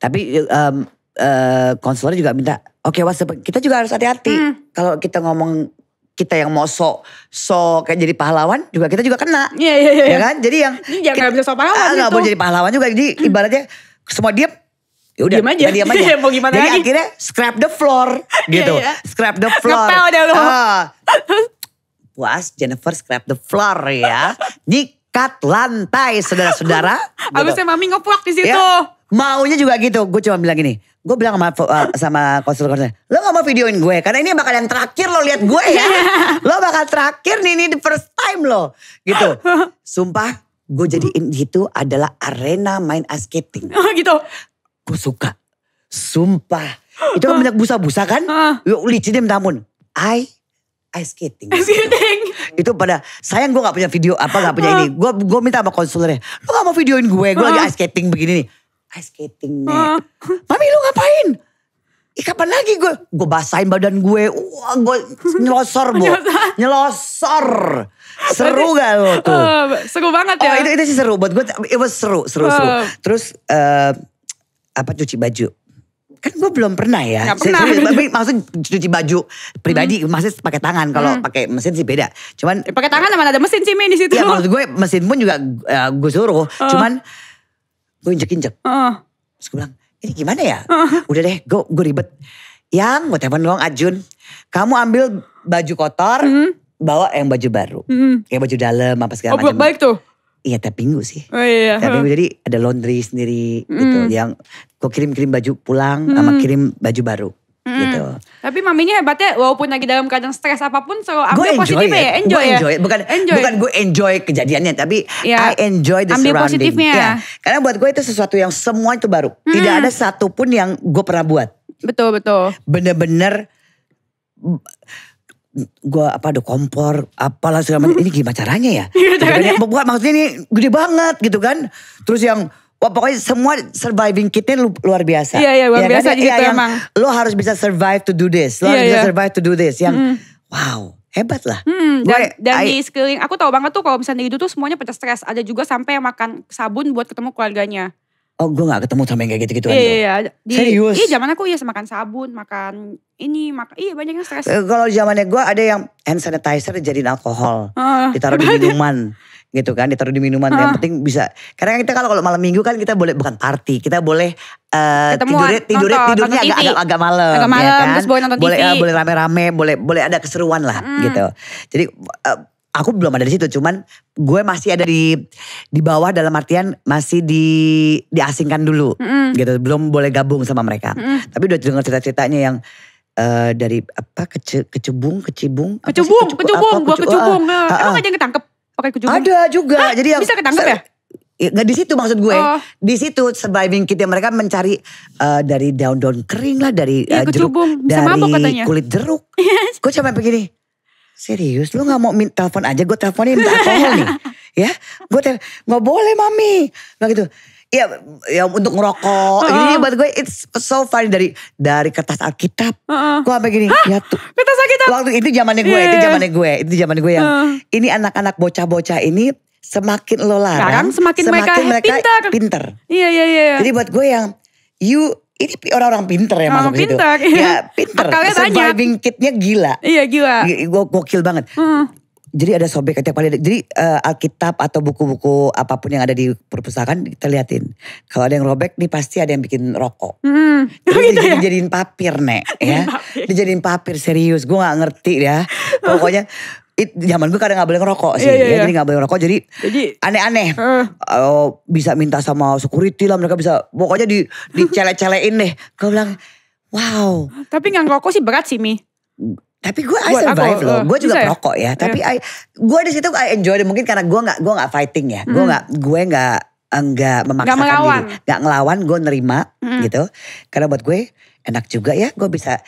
Tapi um, uh, konselor juga minta, oke okay, kita juga harus hati-hati mm. kalau kita ngomong kita yang mau sok sok kayak jadi pahlawan juga kita juga kena. Iya yeah, iya yeah, iya. Yeah. Ya kan? Jadi yang ya kita, bisa sok pahlawan ah, ah, gitu. boleh jadi pahlawan juga. Jadi hmm. ibaratnya semua diam ya udah diam aja. Diam aja. Iya, mau gimana Jadi lagi? akhirnya scrap the floor iya, gitu. yeah, yeah. Scrap the floor. Ngepel deh lu. Uh, Jennifer scrap the floor ya. Nyikat lantai saudara-saudara. Abisnya gitu. mami ngepuak di ya. situ. Ya, maunya juga gitu. Gue cuma bilang gini gue bilang sama uh, sama konselor konselor lo gak mau videoin gue karena ini bakal yang terakhir lo lihat gue ya lo bakal terakhir nih ini the first time lo gitu sumpah gue jadiin itu adalah arena main ice skating oh, gitu gue suka sumpah itu kan banyak busa-busa kan licinnya minta namun I ice skating ice skating itu pada sayang gue gak punya video apa gak punya ini gue gue minta sama konsulernya lo gak mau videoin gue gue lagi ice skating begini nih ice skating nih. Ah. Mami lu ngapain? Ih kapan lagi gue? Gue basahin badan gue. Wah gue nyelosor bu. nyelosor. Seru gak lo tuh? Uh, seru banget ya. Oh itu, itu sih seru. Buat gue itu seru. Seru uh. seru. Terus uh, apa cuci baju. Kan gue belum pernah ya. Gak pernah. Tapi maksud cuci baju pribadi. Hmm. Maksudnya pakai tangan. Kalau hmm. pakai mesin sih beda. Cuman. Ya, pakai tangan sama ada mesin sih di situ. Ya maksud gue mesin pun juga uh, eh, gue suruh. Uh. Cuman gue injek-injek. Uh. Terus gue bilang, ini gimana ya? Uh. Udah deh, gue, gue ribet. Yang gue telepon dong Ajun, kamu ambil baju kotor, mm -hmm. bawa yang baju baru. Mm -hmm. Kayak baju dalam apa segala oh, macam. baik tuh? Iya tapi minggu sih. Oh iya, iya. Tiap minggu jadi ada laundry sendiri mm. gitu. Mm-hmm. Yang gue kirim-kirim baju pulang mm. sama mm-hmm. kirim baju baru. Gitu. Tapi maminya hebatnya walaupun lagi dalam keadaan stres apapun selalu ambil positifnya ya, enjoy ya, gua enjoy. ya. Bukan enjoy. bukan gue enjoy kejadiannya tapi yeah. I enjoy the ambil surrounding. positifnya. Ya. Karena buat gue itu sesuatu yang semua itu baru. Hmm. Tidak ada satupun yang gue pernah buat. Betul, betul. Bener-bener gue apa ada kompor apalah segala macam ini gimana caranya ya, iya, caranya? bukan maksudnya ini gede banget gitu kan terus yang Wah pokoknya semua surviving kitnya luar biasa. Iya, iya luar ya, kan? biasa kan? gitu ya, emang. Lu harus bisa survive to do this. Lu iya, harus iya. bisa survive to do this. Yang hmm. wow hebat lah. Hmm, dan gue, dan I, di sekeliling aku tau banget tuh kalau misalnya itu tuh semuanya pada stres. Ada juga sampai yang makan sabun buat ketemu keluarganya. Oh gue gak ketemu sama yang kayak gitu-gitu iya, iya, iya. Di, Serius? Iya zaman aku iya makan sabun, makan ini, makan, iya banyak yang stres. Eh, kalau zamannya gue ada yang hand sanitizer jadiin alkohol. Uh, ditaruh di minuman gitu kan ditaruh di minuman ah. yang penting bisa karena kita kalau kalau malam minggu kan kita boleh bukan party kita boleh uh, tidur tidurnya tidurnya agak, agak agak malam, agak malam ya kan terus boleh nonton boleh TV. Uh, eh, boleh rame-rame boleh boleh ada keseruan lah hmm. gitu jadi uh, aku belum ada di situ cuman gue masih ada di di bawah dalam artian masih di diasingkan dulu mm. gitu belum boleh gabung sama mereka mm. tapi udah dengar cerita-ceritanya yang uh, dari apa kece, kecebung kecibung kecubung ah, kecubung kecebung, kecebung, gua ah, ah, aja yang ketangkep pakai Ada juga. Hah? Jadi yang bisa ketangkep ya? ya gak di situ maksud gue. Oh. Di situ surviving kita mereka mencari uh, dari daun-daun kering lah dari ya, uh, jeruk, dari mabok, katanya. kulit jeruk. Yes. gue cuma begini. Serius lu gak mau minta telepon aja gue teleponin minta alkohol nih. Ya, gue nggak boleh mami, begitu. gitu ya ya untuk ngerokok. Uh -uh. Jadi buat gue it's so funny dari dari kertas Alkitab. Uh -uh. Gue apa gini? Hah? Ya tuh. Kertas Alkitab. Waktu itu zamannya gue, yeah. itu iya. zamannya gue, itu zamannya gue yang uh. ini anak-anak bocah-bocah ini semakin lo larang, Sekarang semakin, semakin mereka, mereka pinter. pinter. Iya iya iya. Jadi buat gue yang you ini orang-orang pinter ya orang masuk pinter, itu. Ya pinter. Akalnya Surviving kitnya gila. Iya gila. Gue gokil banget. Hmm jadi ada sobek tiap kali. Jadi uh, Alkitab atau buku-buku apapun yang ada di perpustakaan kita liatin. Kalau ada yang robek nih pasti ada yang bikin rokok. Hmm, Terus oh, gitu ya? dijadiin, ya? papir nek ya. Dijadiin papir serius. Gue nggak ngerti ya. Pokoknya it, zaman gue kadang gak boleh ngerokok sih. Yeah, yeah, ya, iya. Jadi gak boleh ngerokok. Jadi aneh-aneh. Uh. Uh, bisa minta sama security lah mereka bisa. Pokoknya di cele celein deh. Gue bilang wow. Tapi gak ngerokok sih berat sih Mi tapi gue I survive loh. Eh, gue juga ya? perokok ya. Tapi iya. I gue di situ I enjoy. deh. Mungkin karena gue nggak gue nggak fighting ya. Gue hmm. nggak gue eh, nggak nggak memaksakan diri, nggak ngelawan, gue nerima hmm. gitu. Karena buat gue enak juga ya, gue bisa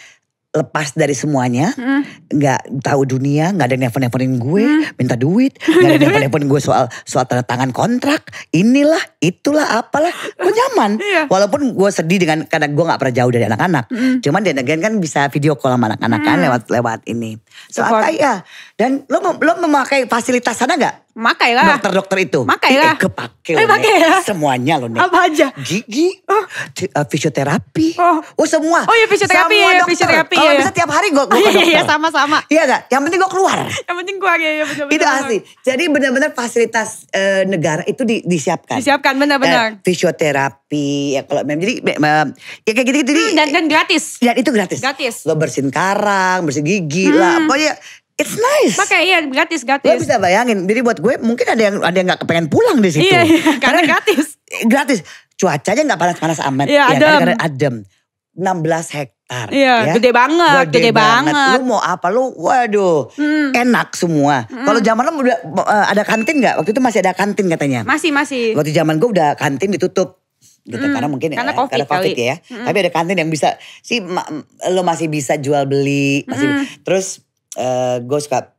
lepas dari semuanya, hmm. nggak mm. tahu dunia, nggak ada nelfon-nelfonin gue, mm. minta duit, nggak ada nelfon-nelfonin gue soal soal tanda tangan kontrak, inilah, itulah, apalah, gue nyaman. yeah. Walaupun gue sedih dengan karena gue nggak pernah jauh dari anak-anak, mm. cuman dan kan bisa video call sama anak-anak mm. kan hmm. lewat lewat ini. So Support. Ya? Dan lo, lo memakai fasilitas sana gak? Makai lah. Dokter-dokter itu. Makai eh, lah. Eh, kepake. lo, ya. Semuanya lo nih. Apa aja? Gigi, oh. uh, fisioterapi. Oh. oh semua. Oh iya fisioterapi semua ya, dokter. fisioterapi. Kalau ya. bisa tiap hari gue, ke iya, iya, dokter. Iya sama-sama. Iya gak? Yang penting gue keluar. Yang penting keluar ya. ya bener -bener. Itu asli. Jadi benar-benar fasilitas uh, negara itu di, disiapkan. Disiapkan benar-benar. Uh, fisioterapi. Ya kalau memang jadi uh, ya kayak gitu-gitu. Hmm, dan, dan gratis. Dan itu gratis. Gratis. Lo bersihin karang, bersihin gigi hmm. lah. Pokoknya It's nice. Pakai iya gratis gratis. Gue bisa bayangin. Jadi buat gue mungkin ada yang ada yang nggak kepengen pulang di situ. Iya, iya karena, karena kan gratis. Gratis. Cuacanya nggak panas-panas amat. Iya, ya, adem. Karena adem. 16 hektar. Iya, ya. gede banget, gede, gede banget. banget. Lu mau apa lu? Waduh, hmm. enak semua. Hmm. Kalau zaman lu udah eh, ada kantin nggak? Waktu itu masih ada kantin katanya. Masih, masih. Waktu zaman gue udah kantin ditutup gitu mm, karena mungkin ya, karena covid, karena COVID kali. ya mm. tapi ada kantin yang bisa sih lo masih bisa jual beli masih mm. terus uh, gue suka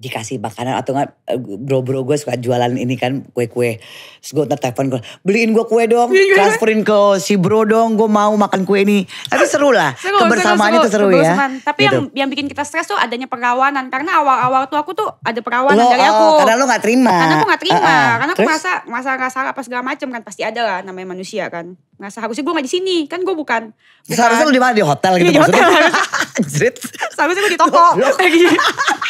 dikasih makanan atau enggak eh, bro-bro gue suka jualan ini kan kue-kue. Terus gue ntar telepon gue, beliin gue kue dong, iya. transferin ke si bro dong, gue mau makan kue ini. Tapi seru lah, kebersamaan itu seru, ya. Tapi yang gitu. yang bikin kita stres tuh adanya perlawanan. Karena awal-awal tuh aku tuh ada perlawanan dari oh, aku. karena lo gak terima. Karena aku gak terima, karena aku merasa, merasa gak salah apa segala macem kan. Pasti ada lah namanya manusia kan. Nah seharusnya gue gak di sini, kan gue bukan. Seharusnya lo di mana, di hotel gitu? Iya, di hotel. Seharusnya gue di toko. Lagi.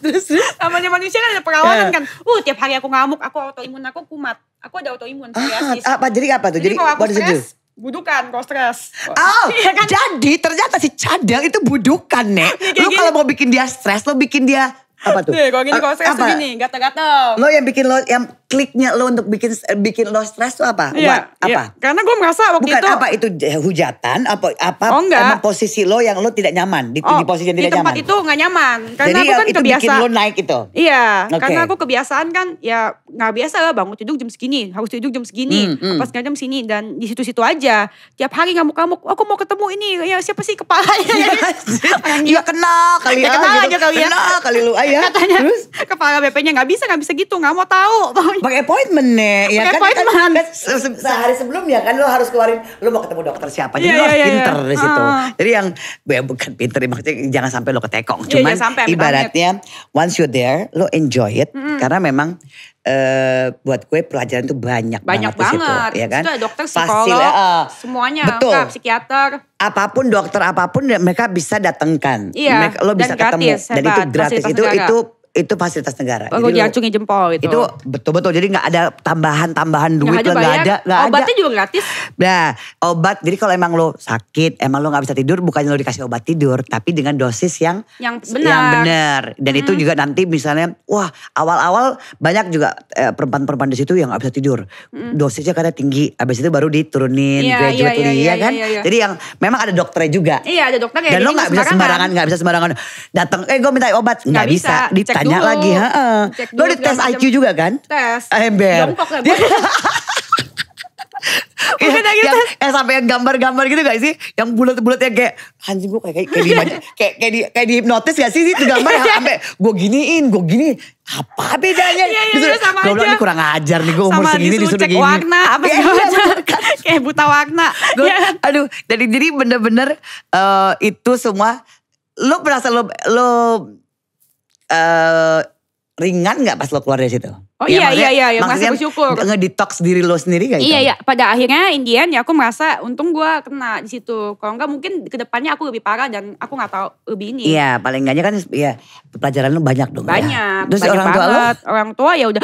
terus, namanya manusia kan ada perawanan eh. kan. Uh tiap hari aku ngamuk, aku autoimun, aku kumat. Aku ada autoimun ah, psoriasis. Ah, apa jadi apa tuh? Jadi, jadi kalau aku stres, budukan kalau stres. Oh, iya kan? jadi ternyata si cadang itu budukan, Nek. Iya, lu kalau mau bikin dia stres, lu bikin dia apa tuh? Nih, kalau gini eh, kalau stres apa? gini, gatel-gatel. Lo yang bikin lo yang kliknya lo untuk bikin bikin lo stres tuh apa? Iya, What? Iya. apa? Iya. Karena gue merasa waktu Bukan itu apa itu hujatan apa apa oh enggak. emang posisi lo yang lo tidak nyaman di, oh, di posisi yang tidak nyaman. Di tempat nyaman. itu nggak nyaman karena Jadi, aku kan itu kebiasa. bikin lo naik itu. Iya, okay. karena aku kebiasaan kan ya nggak biasa lah bangun tidur jam segini, harus tidur jam segini, hmm, hmm. pas jam sini dan di situ-situ aja. Tiap hari ngamuk-ngamuk, aku mau ketemu ini, ya siapa sih kepalanya? Iya, iya kenal kali iya, ya. Kenal gitu. aja kali ya. Kenal kali lu ayah. Katanya Terus? kepala BP-nya nggak bisa, nggak bisa gitu, nggak mau tahu appointment. Pakai appointment nih. Ya kan, kan, appointment. Kan, kan, sehari sebelumnya kan lo harus keluarin lo mau ketemu dokter siapa. Jadi yeah, lo harus yeah, iya, pinter yeah. di situ. Uh. Jadi yang ya bukan pinter maksudnya jangan sampai lo ketekong. Iya, iya, Cuman yeah, yeah, ibaratnya amit. once you there lo enjoy it mm. karena memang Uh, buat gue pelajaran itu banyak, banyak banget, banget. Situ, ya kan? Itu dokter, psikolog, Fasil, uh, eh, semuanya, betul. Enggak, psikiater. Apapun dokter apapun mereka bisa datangkan. Iya. Mereka, lo bisa dan ketemu gratis, dan itu gratis itu itu itu fasilitas negara. Oh, jadi diacungi jempol gitu. Itu betul-betul jadi nggak ada tambahan-tambahan duit nggak ada, nggak ada, gak Obatnya ada. juga gratis. Nah, obat jadi kalau emang lo sakit, emang lo nggak bisa tidur, bukannya lo dikasih obat tidur, tapi dengan dosis yang yang benar. Yang benar. Dan hmm. itu juga nanti misalnya, wah awal-awal banyak juga eh, perempuan-perempuan di situ yang nggak bisa tidur, hmm. dosisnya karena tinggi, abis itu baru diturunin yeah, iya, iya, gradually iya, yeah, yeah, ya kan. Yeah, yeah, Jadi yang memang ada dokternya juga. Iya yeah, ada dokternya. Dan lo nggak bisa kan. sembarangan, nggak bisa sembarangan datang, eh gue minta obat, nggak bisa, bisa. Tanya dulu. lagi, heeh. Lo di tes IQ juga kan? Tes. Ember. Eh, ya. Mungkin ya, yang, eh, sampai yang gambar-gambar gitu gak sih? Yang bulat-bulat yang kayak anjing gue kayak kayak, kayak, di, kayak kayak di kayak di hipnotis gak sih sih itu gambar yang sampai gue giniin, gue gini apa bedanya? Iya, iya, gitu. iya sama gue aja. Gue kurang ajar nih gue umur sama segini disuruh, disuruh cek gini. warna apa iya, sih? Iya, kayak buta warna. Gua, Aduh, jadi jadi bener-bener uh, itu semua lo berasa lo lo uh, ringan nggak pas lo keluar dari situ? Oh ya, iya iya, iya iya masih bersyukur. detox diri lo sendiri kayak Iya gitu? iya pada akhirnya Indian ya aku merasa untung gue kena di situ. Kalau enggak mungkin kedepannya aku lebih parah dan aku nggak tahu lebih ini. Iya paling enggaknya kan ya pelajaran lo banyak dong. Ya. Banyak. Ya. Terus banyak orang tua lo? Orang tua ya udah.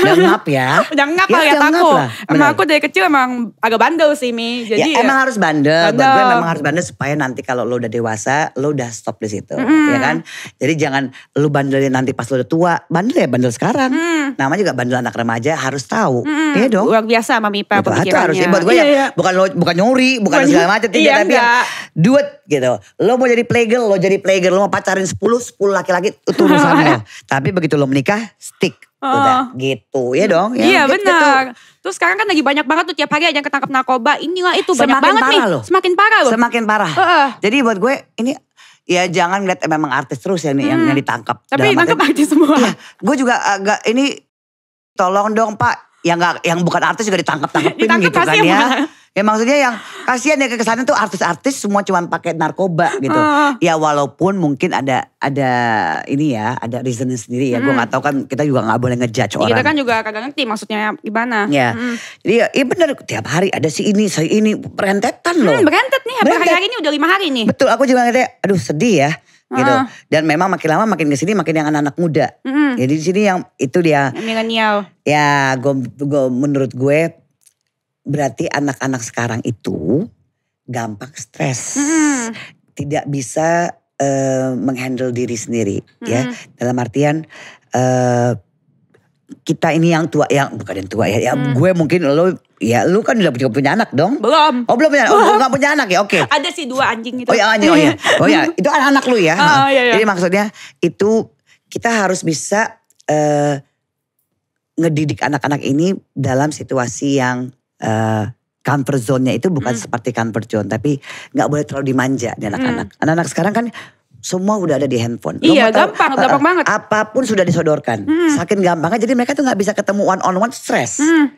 udah ngap ya. udah ngap ya, lihat aku. Lah. Emang aku dari kecil emang agak bandel sih Mi. Ya, Jadi ya, ya, emang harus bandel. bandel. Buat gue memang harus bandel supaya nanti kalau lo udah dewasa lo udah stop di situ. Mm. Ya kan. Jadi jangan lo bandelin nanti pas lo udah tua. Bandel ya bandel sekarang. Mm Mm. Nama juga bandel anak remaja harus tahu. Mm. Iya dong. Luar biasa Mami Ipa pemikirannya. Itu harus buat gue ya, iya, ya. Iya. Bukan lo, bukan nyuri, bukan Banyak, segala macam tidak iya, tapi enggak. duet gitu. Lo mau jadi playgirl, lo jadi playgirl, lo mau pacarin 10, 10 laki-laki itu urusan lo. tapi begitu lo menikah, stick. Oh. Udah gitu ya dong. Ya, iya gitu, benar. Gitu. Terus sekarang kan lagi banyak banget tuh tiap hari ada yang ketangkap narkoba. Inilah itu semakin banyak banget parah nih. Loh. Semakin parah loh. Semakin parah. Uh -uh. Jadi buat gue ini ya jangan lihat eh, memang artis terus ya yang, hmm. yang, yang ditangkap. Tapi ditangkap aja semua. Ya, gue juga agak ini tolong dong pak yang gak, yang bukan artis juga ditangkap tangkapin gitu kan ya. Mana? Ya maksudnya yang kasihan ya kesannya tuh artis-artis semua cuma pakai narkoba gitu. Uh. Ya walaupun mungkin ada ada ini ya, ada reasonnya sendiri ya. Hmm. Gue gak tahu kan kita juga gak boleh ngejudge iya, orang. Kita kan juga kagak ngerti maksudnya gimana. Ya. Hmm. Jadi ya, ya bener tiap hari ada si ini, si ini berentetan hmm, loh. Hmm, berentet nih, berentet. hari, ini udah lima hari nih. Betul, aku juga ngerti, aduh sedih ya ah. gitu. Dan memang makin lama makin ke sini makin yang anak-anak muda. Mm -hmm. Jadi di sini yang itu dia milenial. Ya, gue menurut gue berarti anak-anak sekarang itu gampang stres. Mm. Tidak bisa uh, menghandle diri sendiri mm. ya. Mm-hmm. Dalam artian uh, kita ini yang tua yang bukan yang tua ya, ya hmm. gue mungkin lo ya lo kan udah punya, punya anak dong belum oh belum punya oh, belum. oh nggak punya anak ya oke okay. ada sih dua anjing itu oh ya anjing oh ya oh ya itu anak anak lu ya oh, iya, iya. jadi maksudnya itu kita harus bisa uh, ngedidik anak-anak ini dalam situasi yang uh, comfort zone-nya itu bukan hmm. seperti comfort zone tapi nggak boleh terlalu dimanja di hmm. anak-anak. Hmm. Anak-anak sekarang kan semua udah ada di handphone. Iya, gampang, tahu, gampang banget. Apapun sudah disodorkan. Hmm. Saking gampangnya jadi mereka tuh nggak bisa ketemu one on one stress. Hmm.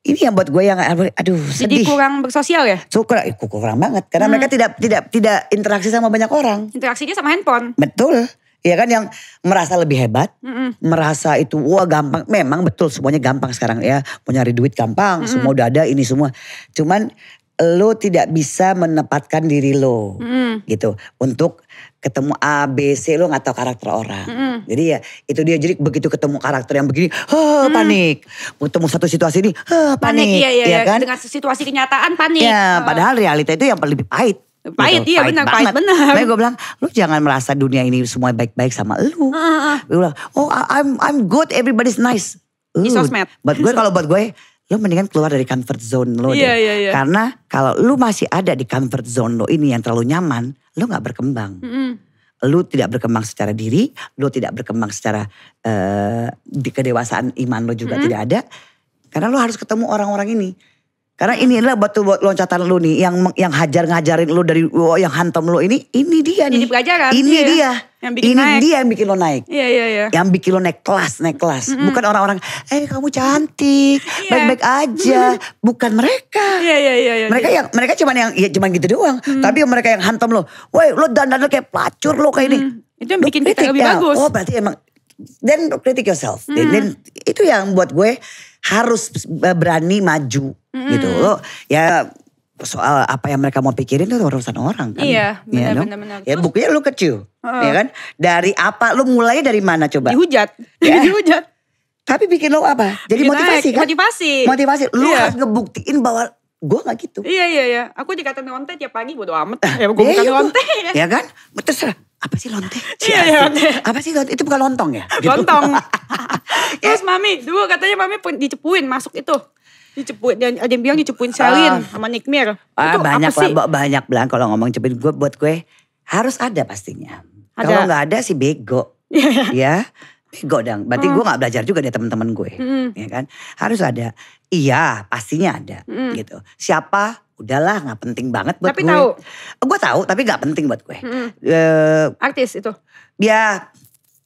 Ini yang buat gue yang aduh sedih. Jadi kurang bersosial ya? So, eh, kurang, kurang banget karena hmm. mereka tidak tidak tidak interaksi sama banyak orang. Interaksinya sama handphone. Betul. Iya kan yang merasa lebih hebat, mm -mm. merasa itu wah gampang. Memang betul semuanya gampang sekarang ya. Mau nyari duit gampang, mm -mm. semua udah ada ini semua. Cuman lo tidak bisa menempatkan diri lo mm -mm. gitu untuk ketemu A, B, C lo nggak tahu karakter orang. Mm -mm. Jadi ya itu dia jadi begitu ketemu karakter yang begini, oh, mm. panik. Ketemu satu situasi ini, oh, panik. panik iya, iya, iya, iya kan? Dengan situasi kenyataan panik. Ya, padahal realita itu yang lebih pahit Pahit, iya benar, pahit benar. Makanya gue bilang, lu jangan merasa dunia ini semua baik-baik sama lu. Uh, ah, ah, ah. Gue bilang, oh I'm I'm good, everybody's nice. Uh, sosmed. Buat gue kalau buat gue, lu mendingan keluar dari comfort zone lo iya, deh. Yeah, yeah, yeah. Karena kalau lu masih ada di comfort zone lo ini yang terlalu nyaman, lu gak berkembang. Mm -hmm. Lu tidak berkembang secara diri, lu tidak berkembang secara uh, di kedewasaan iman lo juga mm -hmm. tidak ada. Karena lu harus ketemu orang-orang ini karena ini adalah batu loncatan lu nih yang yang hajar ngajarin lu dari wow, oh, yang hantam lu ini ini dia nih. Ini pelajaran. Ini iya. dia. Yang bikin ini naik. dia yang bikin lo naik. Iya iya iya. Yang bikin lo naik kelas, naik kelas. Mm -hmm. Bukan orang-orang, "Eh, kamu cantik, iya. baik-baik yeah. aja." Bukan mereka. Iya iya iya iya. Mereka iya. yang mereka cuman yang ya cuman gitu doang. Mm. Tapi mereka yang hantam lo, "Woi, lo dandan lo kayak pelacur lo kayak mm. ini." Itu yang bikin kita lebih ya. bagus. Oh berarti emang then critic yourself. Mm. then itu yang buat gue harus berani maju mm. gitu. Lo ya soal apa yang mereka mau pikirin itu urusan orang kan. Iya, benar-benar. Ya, no? ya buktinya lu kecil, uh. ya kan? Dari apa, lu mulai dari mana coba? Dihujat, ya. dihujat. Tapi bikin lo apa? Jadi bikin motivasi kan? Motivasi. Motivasi. Lu yeah. harus ngebuktiin bahwa Gue gak gitu. Iya, iya, iya. Aku dikatain lonte tiap pagi bodo amat. Eh, ya, gue ya bukan iya, lonte. Ya. ya kan? Terserah. Apa sih lonte? Iya, iya, lonte. Apa sih lonte? Itu bukan lontong ya? Gitu. Lontong. Terus mami, dulu katanya mami dicepuin masuk itu dicepuin dan ada yang bilang dicepuin Selin uh, sama Nick Mir. Uh, banyak apa sih? banyak bilang kalau ngomong cepuin gue buat gue harus ada pastinya. Kalau nggak ada sih bego. ya bego dong. Berarti hmm. gue gak belajar juga dari teman-teman gue, hmm. ya kan? Harus ada. Iya, pastinya ada, hmm. gitu. Siapa? Udahlah, nggak penting banget buat tapi gue. Tapi tahu. Gue tahu, tapi nggak penting buat gue. Hmm. Uh, artis itu. Dia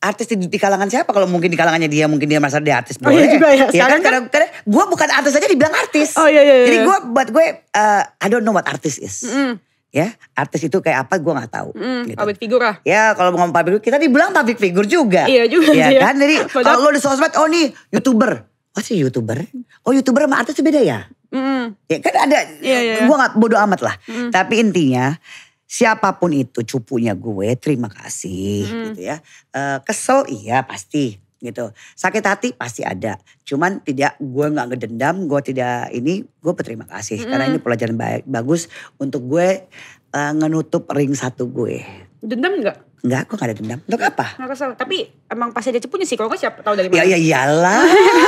artis di, di kalangan siapa? Kalau mungkin di kalangannya dia, mungkin dia merasa dia artis. Boleh. Oh iya juga ya. ya kan, Karena, karena gue bukan artis aja dibilang artis. Oh iya iya. iya. Jadi gue buat gue, uh, I don't know what artis is. Mm ya artis itu kayak apa gue nggak tahu mm, gitu. public figure lah ya kalau ngomong public figure kita dibilang public figure juga iya juga ya, ya. kan jadi kalau lo di sosmed oh nih youtuber oh sih youtuber oh youtuber sama artis beda ya mm. ya kan ada yeah, yeah. Iya. gue nggak bodoh amat lah mm. tapi intinya siapapun itu cupunya gue terima kasih mm. gitu ya uh, kesel iya pasti gitu. Sakit hati pasti ada. Cuman tidak gue gak ngedendam, gue tidak ini gue berterima kasih mm karena ini pelajaran baik bagus untuk gue uh, ngenutup ring satu gue. Dendam gak? Enggak, aku gak ada dendam. Untuk apa? Enggak kesel. Tapi emang pasti ada cepunya sih. Kalau gak siapa tau dari ya, mana. Ya, ya iyalah.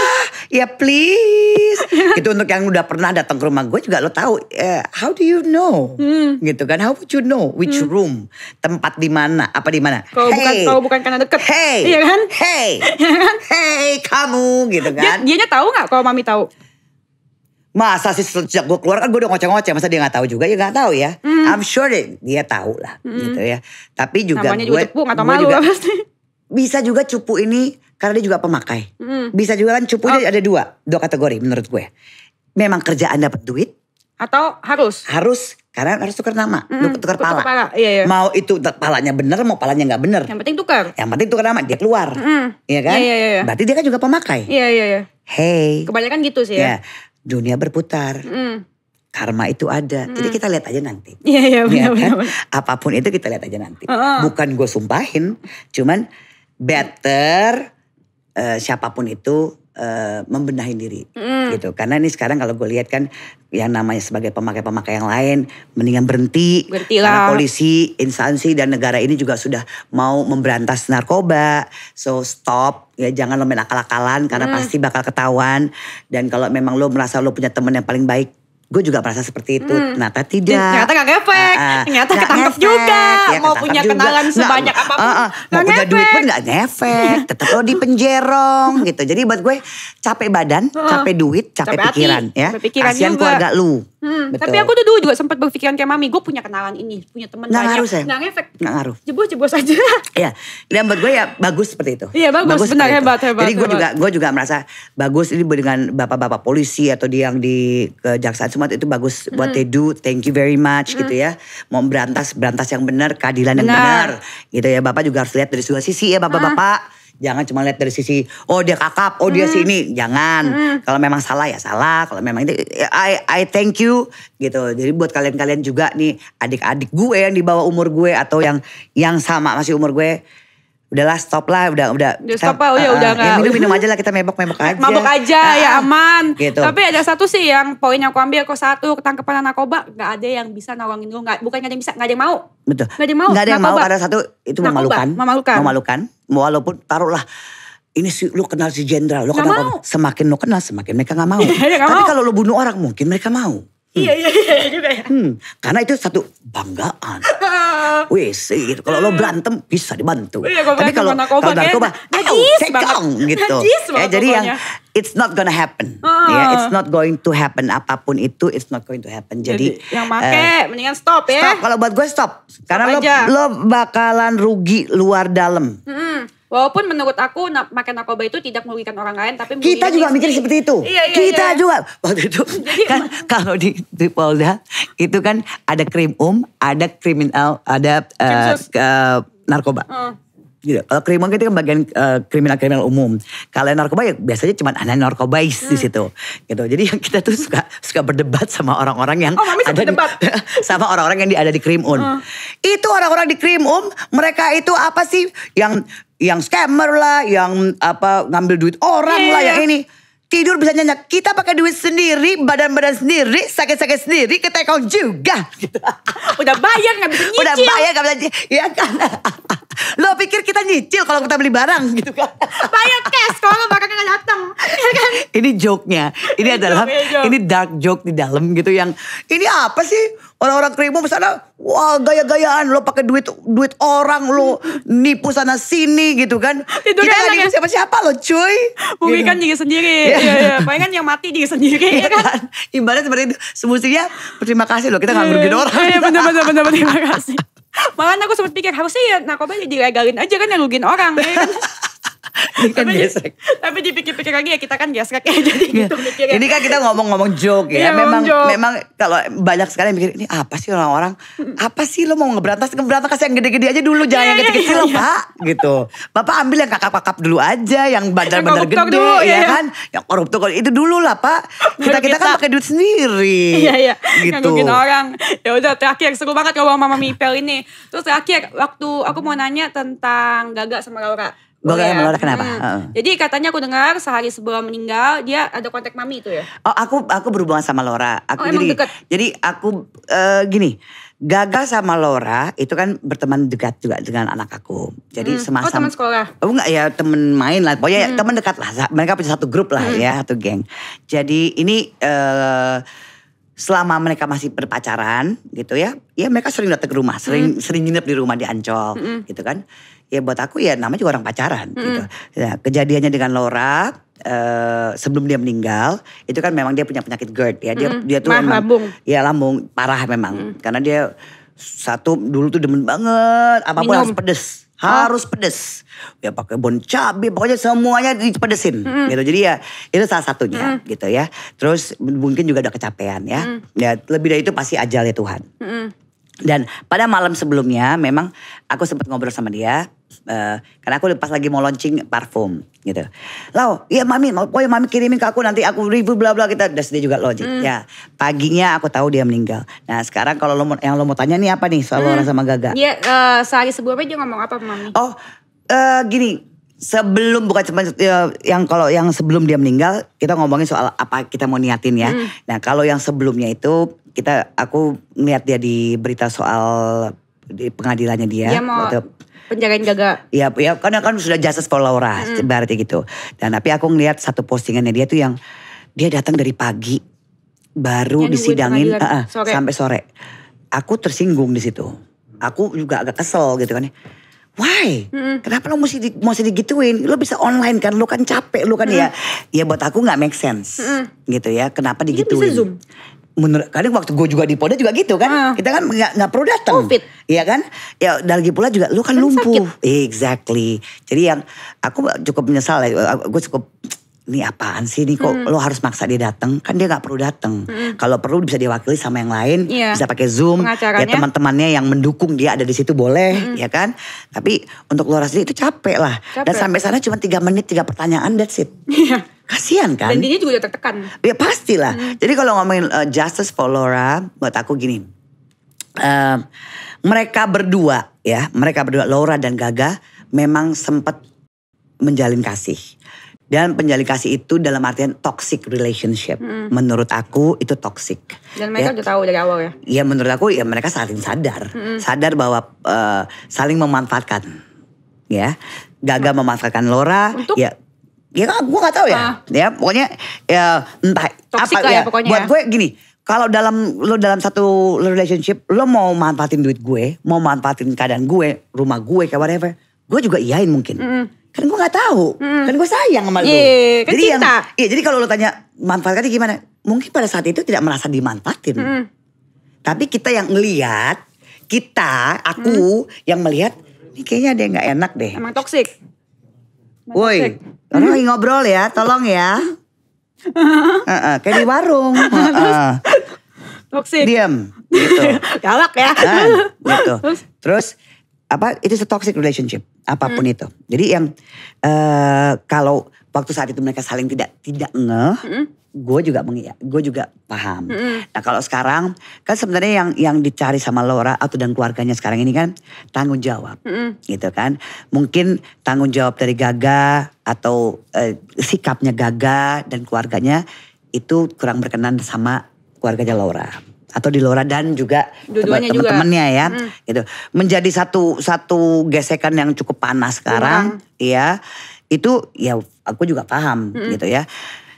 ya please. itu untuk yang udah pernah datang ke rumah gue juga lo tau Uh, eh, how do you know? Hmm. Gitu kan. How would you know? Which hmm. room? Tempat di mana? Apa di mana? Kalau hey. bukan kalau bukan karena deket. Hey. Iya kan? Hey. Iya kan? hey kamu gitu kan. Dia, dianya tau gak kalau mami tau Masa sih sejak gue keluar kan gue udah ngoceh-ngoceh. Masa dia gak tahu juga? Ya gak tahu ya. Mm. I'm sure dia, dia tahu lah mm. gitu ya. Tapi juga Namanya gue... juga tepung malu juga, pasti. Bisa juga cupu ini karena dia juga pemakai. Mm. Bisa juga kan cupu oh. ada dua. Dua kategori menurut gue. Memang kerjaan dapat duit. Atau harus? Harus karena harus tukar nama, hmm, tukar, tukar pala. Iya, iya. Mau itu palanya bener, mau palanya nggak bener. Yang penting tukar. Yang penting tukar nama, dia keluar. Mm. Iya kan? Iya, iya, iya, iya. Berarti dia kan juga pemakai. Iya, iya, iya. Hey. Kebanyakan gitu sih ya. Yeah dunia berputar. Mm. Karma itu ada. Mm. Jadi kita lihat aja nanti. Iya, iya, iya kan? benar, Apapun itu kita lihat aja nanti. Oh, oh. Bukan gue sumpahin, cuman better uh, siapapun itu uh, membenahi diri mm. gitu. Karena ini sekarang kalau gue lihat kan yang namanya sebagai pemakai-pemakai yang lain mendingan berhenti. Berhentilah. Karena polisi, instansi dan negara ini juga sudah mau memberantas narkoba. So stop ya jangan lo main akal-akalan karena mm. pasti bakal ketahuan dan kalau memang lo merasa lo punya teman yang paling baik gue juga merasa seperti itu. Hmm. Nah, ternyata tidak. Ah, ah. Ternyata gak ngefek. ternyata gak ketangkep ngefek, juga. Ya, mau punya juga. kenalan sebanyak apapun. Uh, uh, mau punya duit pun gak ngefek. Tetap lo di penjerong gitu. Jadi buat gue capek badan, capek duit, capek, capek pikiran hati, ya. Capek pikiran Kasian juga. keluarga lu. Hmm, Betul. Tapi aku tuh dulu juga sempat berpikiran kayak mami, gue punya kenalan ini, punya teman banyak. Ngaruh, saya. Nggak ngefek. Nggak ngaruh. Jebus-jebus aja. Iya, dan buat gue ya bagus seperti itu. Iya bagus, bagus benar hebat, hebat. Jadi gue juga gue juga merasa bagus ini dengan bapak-bapak polisi atau di yang di kejaksaan Sumatera itu bagus hmm. what thank you very much hmm. gitu ya. Mau berantas berantas yang benar, keadilan yang benar. benar. Gitu ya, bapak juga harus lihat dari semua sisi ya bapak-bapak. Hmm. Jangan cuma lihat dari sisi oh dia kakap, oh dia hmm. sini. Jangan. Hmm. Kalau memang salah ya salah. Kalau memang itu I I thank you gitu. Jadi buat kalian-kalian juga nih adik-adik gue yang di bawah umur gue atau yang yang sama masih umur gue udahlah stop lah udah udah ya, stop lah oh, ya eh, udah ya nggak ya minum minum aja lah kita mebok mebok aja mabok aja uh, ya ah, aman gitu. tapi ada satu sih yang poin yang aku ambil kok satu ketangkepan narkoba nggak ada yang bisa nawangin lu nggak bukan nggak ada yang bisa nggak ada yang mau betul nggak ada yang mau nggak ada yang mau karena satu itu memalukan memalukan memalukan walaupun taruhlah ini si, lu kenal si jenderal, lu gak kenal mau. semakin lu kenal semakin mereka nggak mau. Tapi kalau lu bunuh orang mungkin mereka mau. Iya, iya, iya, iya juga ya. Hmm, karena itu satu banggaan. Wis, kalau lo berantem bisa dibantu. Iya, Tapi kalau kalau kalau narkoba, najis banget. gitu. Ya, jadi yang it's not gonna happen. Uh. Ya, yeah, it's not going to happen apapun itu it's not going to happen. Jadi, jadi yang make uh, mendingan stop ya. Stop, kalau buat gue stop. Karena stop lo aja. lo bakalan rugi luar dalam. Mm -hmm. Walaupun menurut aku makan narkoba itu tidak merugikan orang lain, tapi kita juga mikir seperti itu. Iya, iya, kita iya. juga waktu itu kan kalau di, di Polda itu kan ada krim um, ada kriminal, ada uh, uh, narkoba. Uh. Gitu. Kalau kriminal itu kan bagian eh, kriminal-kriminal umum. Kalau narkoba ya biasanya cuma anak narkobais hmm. di situ. Gitu. Jadi yang kita tuh suka suka berdebat sama orang-orang yang oh, ada berdebat. Di, sama orang-orang yang di, ada di krimun. Hmm. Itu orang-orang di krimun um, mereka itu apa sih yang yang scammer lah, yang apa ngambil duit orang yeah. lah iya, iya. yang ini tidur bisa nyenyak. Kita pakai duit sendiri, badan-badan sendiri, sakit-sakit sendiri, ke juga. Gitu. Udah bayar gak bisa nyicil. Udah bayar gak bisa nyicil. Ya kan. Lo pikir kita nyicil kalau kita beli barang gitu kan. Bayar cash kalau barangnya gak datang. Iya kan? Ini joke-nya. Ini, adalah, ini dark joke di dalam gitu yang, ini apa sih? Orang-orang krimu misalnya, wah gaya-gayaan lo pakai duit duit orang lo nipu sana sini gitu kan. Itu kan Kita kan nipu siapa-siapa lo cuy. Mungkin gitu. kan jadi sendiri. Iya. Iya, iya, Paling kan yang mati jadi sendiri. Iya ya kan. kan? Ibarat seperti itu. Semestinya berterima kasih lo kita gak iya, merugikan orang. Iya bener-bener bener terima kasih. Malahan aku sempat pikir harusnya ya narkoba dilegalin aja kan yang rugiin orang. Ya kan? kan tapi, gesek. Tapi dipikir-pikir lagi ya kita kan gesek kayak jadi iya. gitu mikirnya. Ini kan kita ngomong-ngomong joke ya. Iya, memang joke. memang kalau banyak sekali yang mikir ini apa sih orang-orang? Apa sih lo mau ngeberantas ngeberantas yang gede-gede aja dulu jangan iya, yang iya, kecil-kecil iya, iya, Pak gitu. Bapak ambil yang kakak kakak dulu aja yang bandar-bandar gede dulu, ya kan. Yang koruptor itu dulu lah Pak. Kan kita kita kan pakai duit sendiri. Iya iya. Gitu. Ngangguin orang. Ya udah terakhir seru banget ngomong sama Mama Mipel ini. Terus terakhir waktu aku mau nanya tentang Gaga sama Laura. Boleh, ya? Melora kenapa? Hmm. Uh. Jadi katanya aku dengar sehari sebelum meninggal dia ada kontak mami itu ya? Oh aku aku berhubungan sama Laura Aku oh, jadi deket? jadi aku uh, gini. Gagal sama Laura itu kan berteman dekat juga dengan anak aku. Jadi hmm. semasa oh, teman sekolah. Oh enggak ya teman main lah. Pokoknya hmm. teman dekat lah. Mereka punya satu grup lah hmm. ya, satu geng. Jadi ini uh, selama mereka masih berpacaran gitu ya. Ya mereka sering datang ke rumah, sering hmm. sering nginep di rumah di Ancol hmm. gitu kan ya buat aku ya namanya juga orang pacaran mm. gitu. Nah, kejadiannya dengan Laura uh, sebelum dia meninggal itu kan memang dia punya penyakit GERD ya. Dia mm. dia tuh Mah, emang, lambung. Ya lambung parah memang mm. karena dia satu dulu tuh demen banget apapun Minum. harus pedes. Harus pedes. Ya pakai bon cabe pokoknya semuanya dipedesin mm. gitu. Jadi ya itu salah satunya mm. gitu ya. Terus mungkin juga ada kecapean ya. Mm. Ya lebih dari itu pasti ajal ya Tuhan. Dan pada malam sebelumnya memang aku sempat ngobrol sama dia. Uh, karena aku pas lagi mau launching parfum gitu. Lau, ya mami, mau ya mami kirimin ke aku nanti aku review bla bla kita. Gitu. Dan dia juga launching. Mm. Ya, paginya aku tahu dia meninggal. Nah sekarang kalau lo yang lo mau tanya nih apa nih soal mm. orang sama Gaga? Iya, uh, sehari sebelumnya dia ngomong apa mami? Oh, uh, gini, sebelum bukan cuma ya, yang kalau yang sebelum dia meninggal kita ngomongin soal apa kita mau niatin ya. Hmm. Nah kalau yang sebelumnya itu kita aku melihat dia di berita soal di pengadilannya dia. Dia mau waktu, penjagaan gagak. Iya, ya, karena kan sudah jasa for Laura, mm. berarti gitu. Dan tapi aku ngelihat satu postingannya dia tuh yang dia datang dari pagi baru yang disidangin uh, uh, sore. sampai sore. Aku tersinggung di situ. Aku juga agak kesel gitu kan. Ya. Why? Mm-hmm. Kenapa lo mesti di, mesti digituin? Lo bisa online kan? Lo kan capek, lo kan mm-hmm. ya. Hmm. Ya buat aku nggak make sense, mm-hmm. gitu ya. Kenapa digituin? bisa zoom menurut kadang waktu gue juga di Polda juga gitu kan. Ah. Kita kan nggak nggak perlu datang. Covid. Iya kan? Ya dan lagi pula juga lu kan, kan lumpuh. Sakit. Exactly. Jadi yang aku cukup menyesal ya. Gue cukup ini apaan sih Ini kok hmm. lo harus maksa dia datang kan dia nggak perlu datang hmm. kalau perlu bisa diwakili sama yang lain yeah. bisa pakai zoom ya teman-temannya yang mendukung dia ada di situ boleh hmm. ya kan tapi untuk lo rasanya itu capek lah capek. dan sampai sana cuma tiga menit tiga pertanyaan that's it iya. kasihan kan dan dia juga tertekan ya pastilah hmm. jadi kalau ngomongin uh, justice for Laura buat aku gini uh, mereka berdua ya mereka berdua Laura dan Gaga memang sempat menjalin kasih dan penjali kasih itu dalam artian toxic relationship. Hmm. Menurut aku itu toxic. Dan mereka ya. udah tahu dari awal ya? Iya menurut aku ya mereka saling sadar. Hmm. Sadar bahwa uh, saling memanfaatkan. Ya. Gagal hmm. memanfaatkan Lora. Untuk? Ya ya kan gue gak tahu ya. Ah. Ya pokoknya ya entah. Toxic apa, lah ya, ya pokoknya Buat ya. gue gini. Kalau dalam lo dalam satu relationship lo mau manfaatin duit gue, mau manfaatin keadaan gue, rumah gue, kayak whatever, gue juga iyain mungkin. -hmm kan gue nggak tahu hmm. kan gue sayang sama lu iya, kan jadi cinta. yang iya jadi kalau lo tanya manfaatnya gimana mungkin pada saat itu tidak merasa dimanfaatin hmm. tapi kita yang melihat kita aku hmm. yang melihat ini kayaknya ada yang nggak enak deh emang toksik woi orang lagi ngobrol ya tolong ya uh -uh, kayak di warung uh -uh. toksik diam gitu galak ya nah, gitu terus apa itu toxic relationship apapun hmm. itu. Jadi yang uh, kalau waktu saat itu mereka saling tidak tidak ngeh, hmm. gue juga gue juga paham. Hmm. Nah kalau sekarang kan sebenarnya yang yang dicari sama Laura atau dan keluarganya sekarang ini kan tanggung jawab, hmm. gitu kan. Mungkin tanggung jawab dari Gaga atau uh, sikapnya Gaga dan keluarganya itu kurang berkenan sama keluarganya Laura atau di Lora dan juga teman-temannya ya hmm. gitu menjadi satu satu gesekan yang cukup panas sekarang Kurang. ya itu ya aku juga paham hmm. gitu ya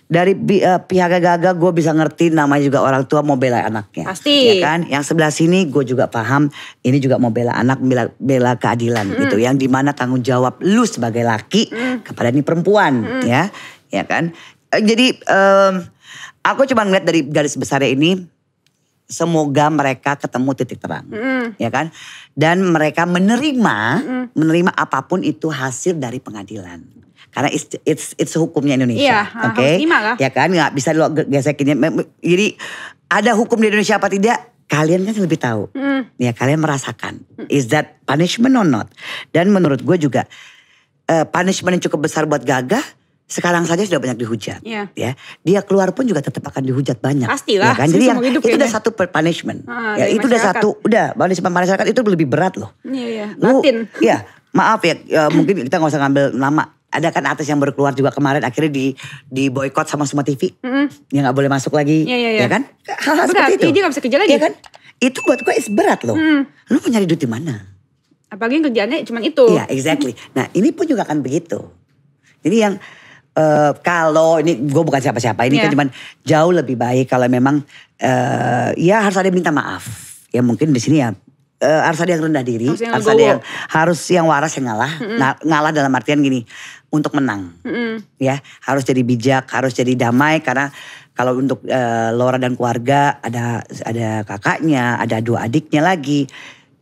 dari uh, pihak gagah gue bisa ngerti namanya juga orang tua mau bela anaknya. Pasti. Ya kan? Yang sebelah sini gue juga paham ini juga mau bela anak, bela, bela keadilan hmm. gitu. Yang dimana tanggung jawab lu sebagai laki hmm. kepada ini perempuan hmm. ya. Ya kan? Eh, jadi um, aku cuma ngeliat dari garis besarnya ini semoga mereka ketemu titik terang, mm. ya kan? Dan mereka menerima, mm. menerima apapun itu hasil dari pengadilan. Karena it's it's, it's hukumnya Indonesia, iya, ah, oke? Okay? Ya kan, nggak bisa lo gesekinnya. Jadi ada hukum di Indonesia apa tidak? Kalian kan lebih tahu, mm. ya kalian merasakan. Is that punishment or not? Dan menurut gue juga uh, punishment yang cukup besar buat gagah sekarang saja sudah banyak dihujat yeah. ya dia keluar pun juga tetap akan dihujat banyak lah. ya kan? jadi yang, itu udah satu punishment ah, ya itu udah satu udah punishment masyarakat itu lebih berat loh iya yeah, yeah. iya. maaf ya, ya mungkin kita nggak usah ngambil nama ada kan artis yang baru keluar juga kemarin akhirnya di di boykot sama semua TV mm -hmm. Yang nggak boleh masuk lagi ya, yeah, yeah, ya kan hal-hal seperti itu Ini nggak bisa kerja lagi ya kan itu buat gue berat loh mm. lu punya duit di mana apalagi kerjaannya cuma itu iya exactly nah ini pun juga akan begitu jadi yang Eh, kalau ini gue bukan siapa-siapa ini yeah. kan iya. cuman jauh lebih baik kalau memang uh, ya harus ada yang minta maaf ya mungkin di sini ya uh, harus ada yang rendah diri harus, yang ada yang harus yang waras yang ngalah mm -hmm. ngalah dalam artian gini untuk menang mm -hmm. ya harus jadi bijak harus jadi damai karena kalau untuk uh, Laura dan keluarga ada ada kakaknya ada dua adiknya lagi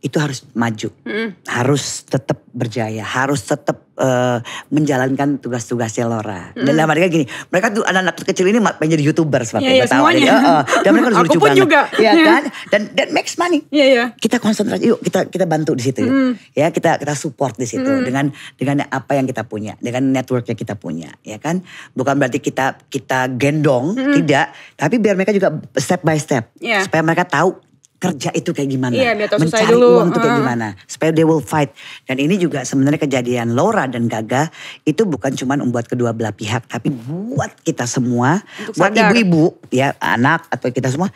itu harus maju mm -hmm. harus tetap berjaya harus tetap uh, menjalankan tugas-tugasnya Lora. Mm. Dan dalam artinya gini, mereka tuh anak-anak kecil ini pengen jadi youtuber seperti iya, iya, yeah, yeah, semuanya. Uh, uh. Dan mereka lucu banget. juga. Ya yeah. kan? Dan dan makes money. Yeah, yeah. Kita konsentrasi yuk, kita kita bantu di situ. Mm. Ya, kita kita support di situ mm. dengan dengan apa yang kita punya, dengan network yang kita punya, ya kan? Bukan berarti kita kita gendong, mm. tidak, tapi biar mereka juga step by step yeah. supaya mereka tahu kerja itu kayak gimana, iya, mencari dulu. uang itu kayak uh. gimana, supaya they will fight. Dan ini juga sebenarnya kejadian Laura dan Gaga itu bukan cuma membuat kedua belah pihak, tapi buat kita semua, Untuk buat ibu-ibu, ya anak atau kita semua,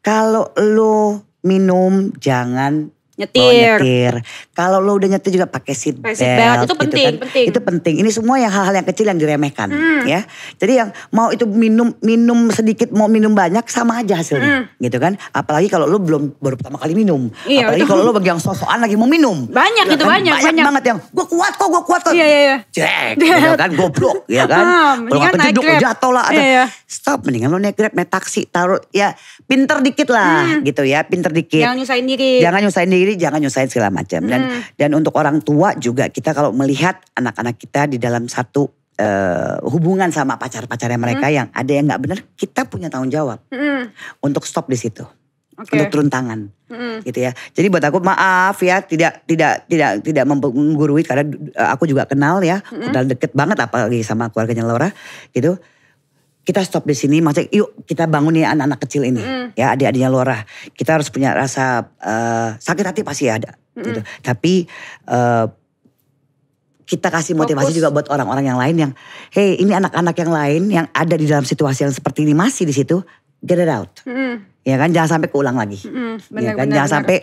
kalau lo minum jangan Nyetir. Oh, nyetir. Kalau lo udah nyetir juga pakai seat belt. Seat belt itu gitu penting, gitu kan. penting. Itu penting. Ini semua yang hal-hal yang kecil yang diremehkan, hmm. ya. Jadi yang mau itu minum minum sedikit, mau minum banyak sama aja hasilnya, hmm. gitu kan. Apalagi kalau lo belum baru pertama kali minum. Iya, Apalagi kalau lo bagi yang sosokan lagi mau minum. Banyak gitu, itu kan? banyak, banyak, banyak banget yang gue kuat kok, gue kuat kok. Iya, iya, iya. Cek, gitu kan goblok, ya kan. Ah, kalau nggak jatuh lah ada. Iya, iya stop mendingan lo naik grab naik taksi taruh ya pinter dikit lah hmm. gitu ya pinter dikit jangan nyusahin diri jangan nyusahin diri jangan nyusahin segala macam hmm. dan dan untuk orang tua juga kita kalau melihat anak-anak kita di dalam satu uh, hubungan sama pacar-pacarnya hmm. mereka hmm. yang ada yang nggak bener, kita punya tanggung jawab hmm. untuk stop di situ okay. untuk turun tangan mm. gitu ya jadi buat aku maaf ya tidak tidak tidak tidak menggurui karena eh, aku juga kenal ya mm. udah deket banget apalagi sama keluarganya Laura gitu kita stop di sini, maksudnya yuk kita bangun nih anak-anak kecil ini, mm. ya adik-adiknya Lora. Kita harus punya rasa uh, sakit hati pasti ada, -mm. gitu. Tapi uh, kita kasih motivasi Fokus. juga buat orang-orang yang lain yang, hey ini anak-anak yang lain yang ada di dalam situasi yang seperti ini masih di situ, get it out. Mm. Ya kan jangan sampai keulang lagi. Mm, bener, ya kan bener, jangan bener. sampai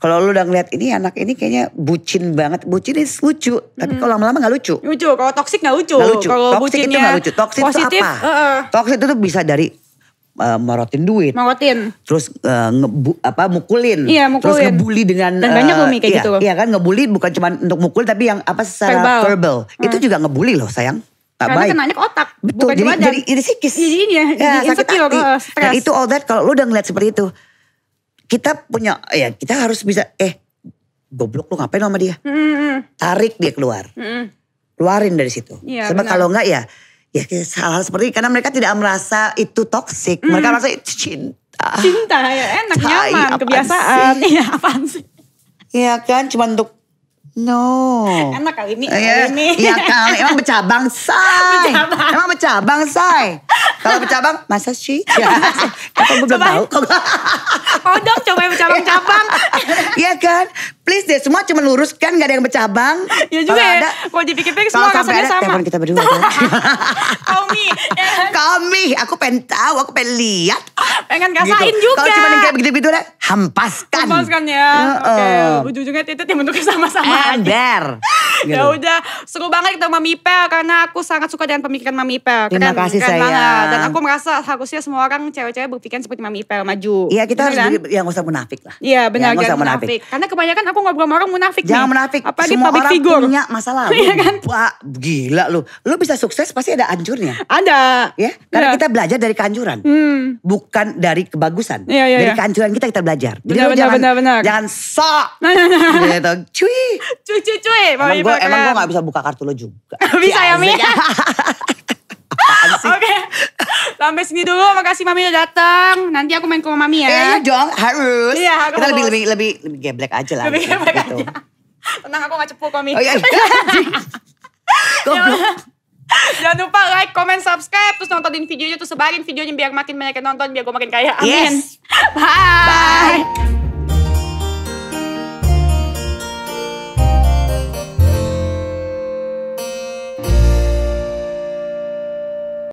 kalau lu udah ngeliat ini anak ini kayaknya bucin banget. Bucin ini lucu, tapi mm. kalau lama-lama nggak lucu. Lucu, kalau toksik nggak lucu. Gak lucu. Kalau toksik itu nggak lucu. Toksik itu apa? Uh, uh. Toksik itu tuh bisa dari uh, eh, merotin duit. merotin Terus uh, ngebu apa mukulin. Iya, mukulin. Terus ngebully dengan Dan uh, banyak eh, kayak iya, gitu Iya kan ngebully bukan cuma untuk mukul tapi yang apa secara verbal. verbal. Hmm. Itu juga ngebully loh sayang. Tak Karena baik. kenanya ke otak, Betul, bukan jadi, badan. Jadi, jadi psikis. Jadi ini ya, ya jadi sakit hati. Nah itu all that kalau lu udah ngeliat seperti itu. Kita punya, ya kita harus bisa, eh goblok lu ngapain sama dia. Hmm. Tarik dia keluar. Hmm. Keluarin dari situ. Ya, Sebab kalau enggak ya, ya salah seperti Karena mereka tidak merasa itu toxic, Hmm. Mereka merasa cinta. Cinta, ya enak, Cai, nyaman, kebiasaan. Iya apaan sih. Iya kan, cuma untuk No. Enak kali ini. Iya, kali ini. Iya kali. Emang bercabang, say. Bercabang. Emang bercabang, say. Kalau bercabang, masa sih? Ya. Kok gue belum tahu? oh dong, coba yang bercabang-cabang. Iya kan? please deh semua cuma lurus kan gak ada yang bercabang. ya juga Kalo ya. Ada, kalau dipikir-pikir semua rasanya sama. Telepon kita berdua. Kami. Ya Kami. Aku pengen tahu, aku pengen lihat. Pengen kasain gitu. juga. Kalau cuma kayak begitu-begitu deh, hampaskan. Hampaskan ya. Uh, Oke. Ujung-ujungnya titik yang bentuknya sama-sama. Ember. Ya gitu. Ya udah, seru banget kita Mami Pel karena aku sangat suka dengan pemikiran Mami Pel. Keren, Terima kasih keren Banget. Dan aku merasa harusnya semua orang cewek-cewek berpikiran seperti Mami Pel maju. Iya kita bener harus kan? yang usah munafik lah. Iya benar. Ya, usah munafik. munafik. Karena kebanyakan aku ngobrol sama orang munafik Jangan nih. munafik. Apalagi Semua public orang figure. punya masa lalu. Iya kan? Wah, gila lu. Lu bisa sukses pasti ada anjurnya Ada. Ya, karena yeah. kita belajar dari kehancuran. Hmm. Bukan dari kebagusan. Iya, yeah, iya, yeah, dari iya. kehancuran kita kita belajar. Jadi benar, benar, jangan, benar, benar. jangan sok. Nah, nah, nah. gitu. Cuy. Cuy, cuy, Emang emang gue gak bisa buka kartu lo juga. bisa ya, Mi. apaan sih? Oke. Okay. Sampai sini dulu. Makasih Mami udah datang. Nanti aku main ke rumah Mami ya. Iya dong, harus. Iya, harus. Kita lebih lebih lebih lebih geblek aja lah. Lebih gitu. geblek gitu. Tenang aku gak cepuk Mami. Oh iya. Jangan lupa like, comment, subscribe, terus nontonin videonya, terus sebarin videonya biar makin banyak yang nonton, biar gue makin kaya. Amin. Yes. Bye. Bye.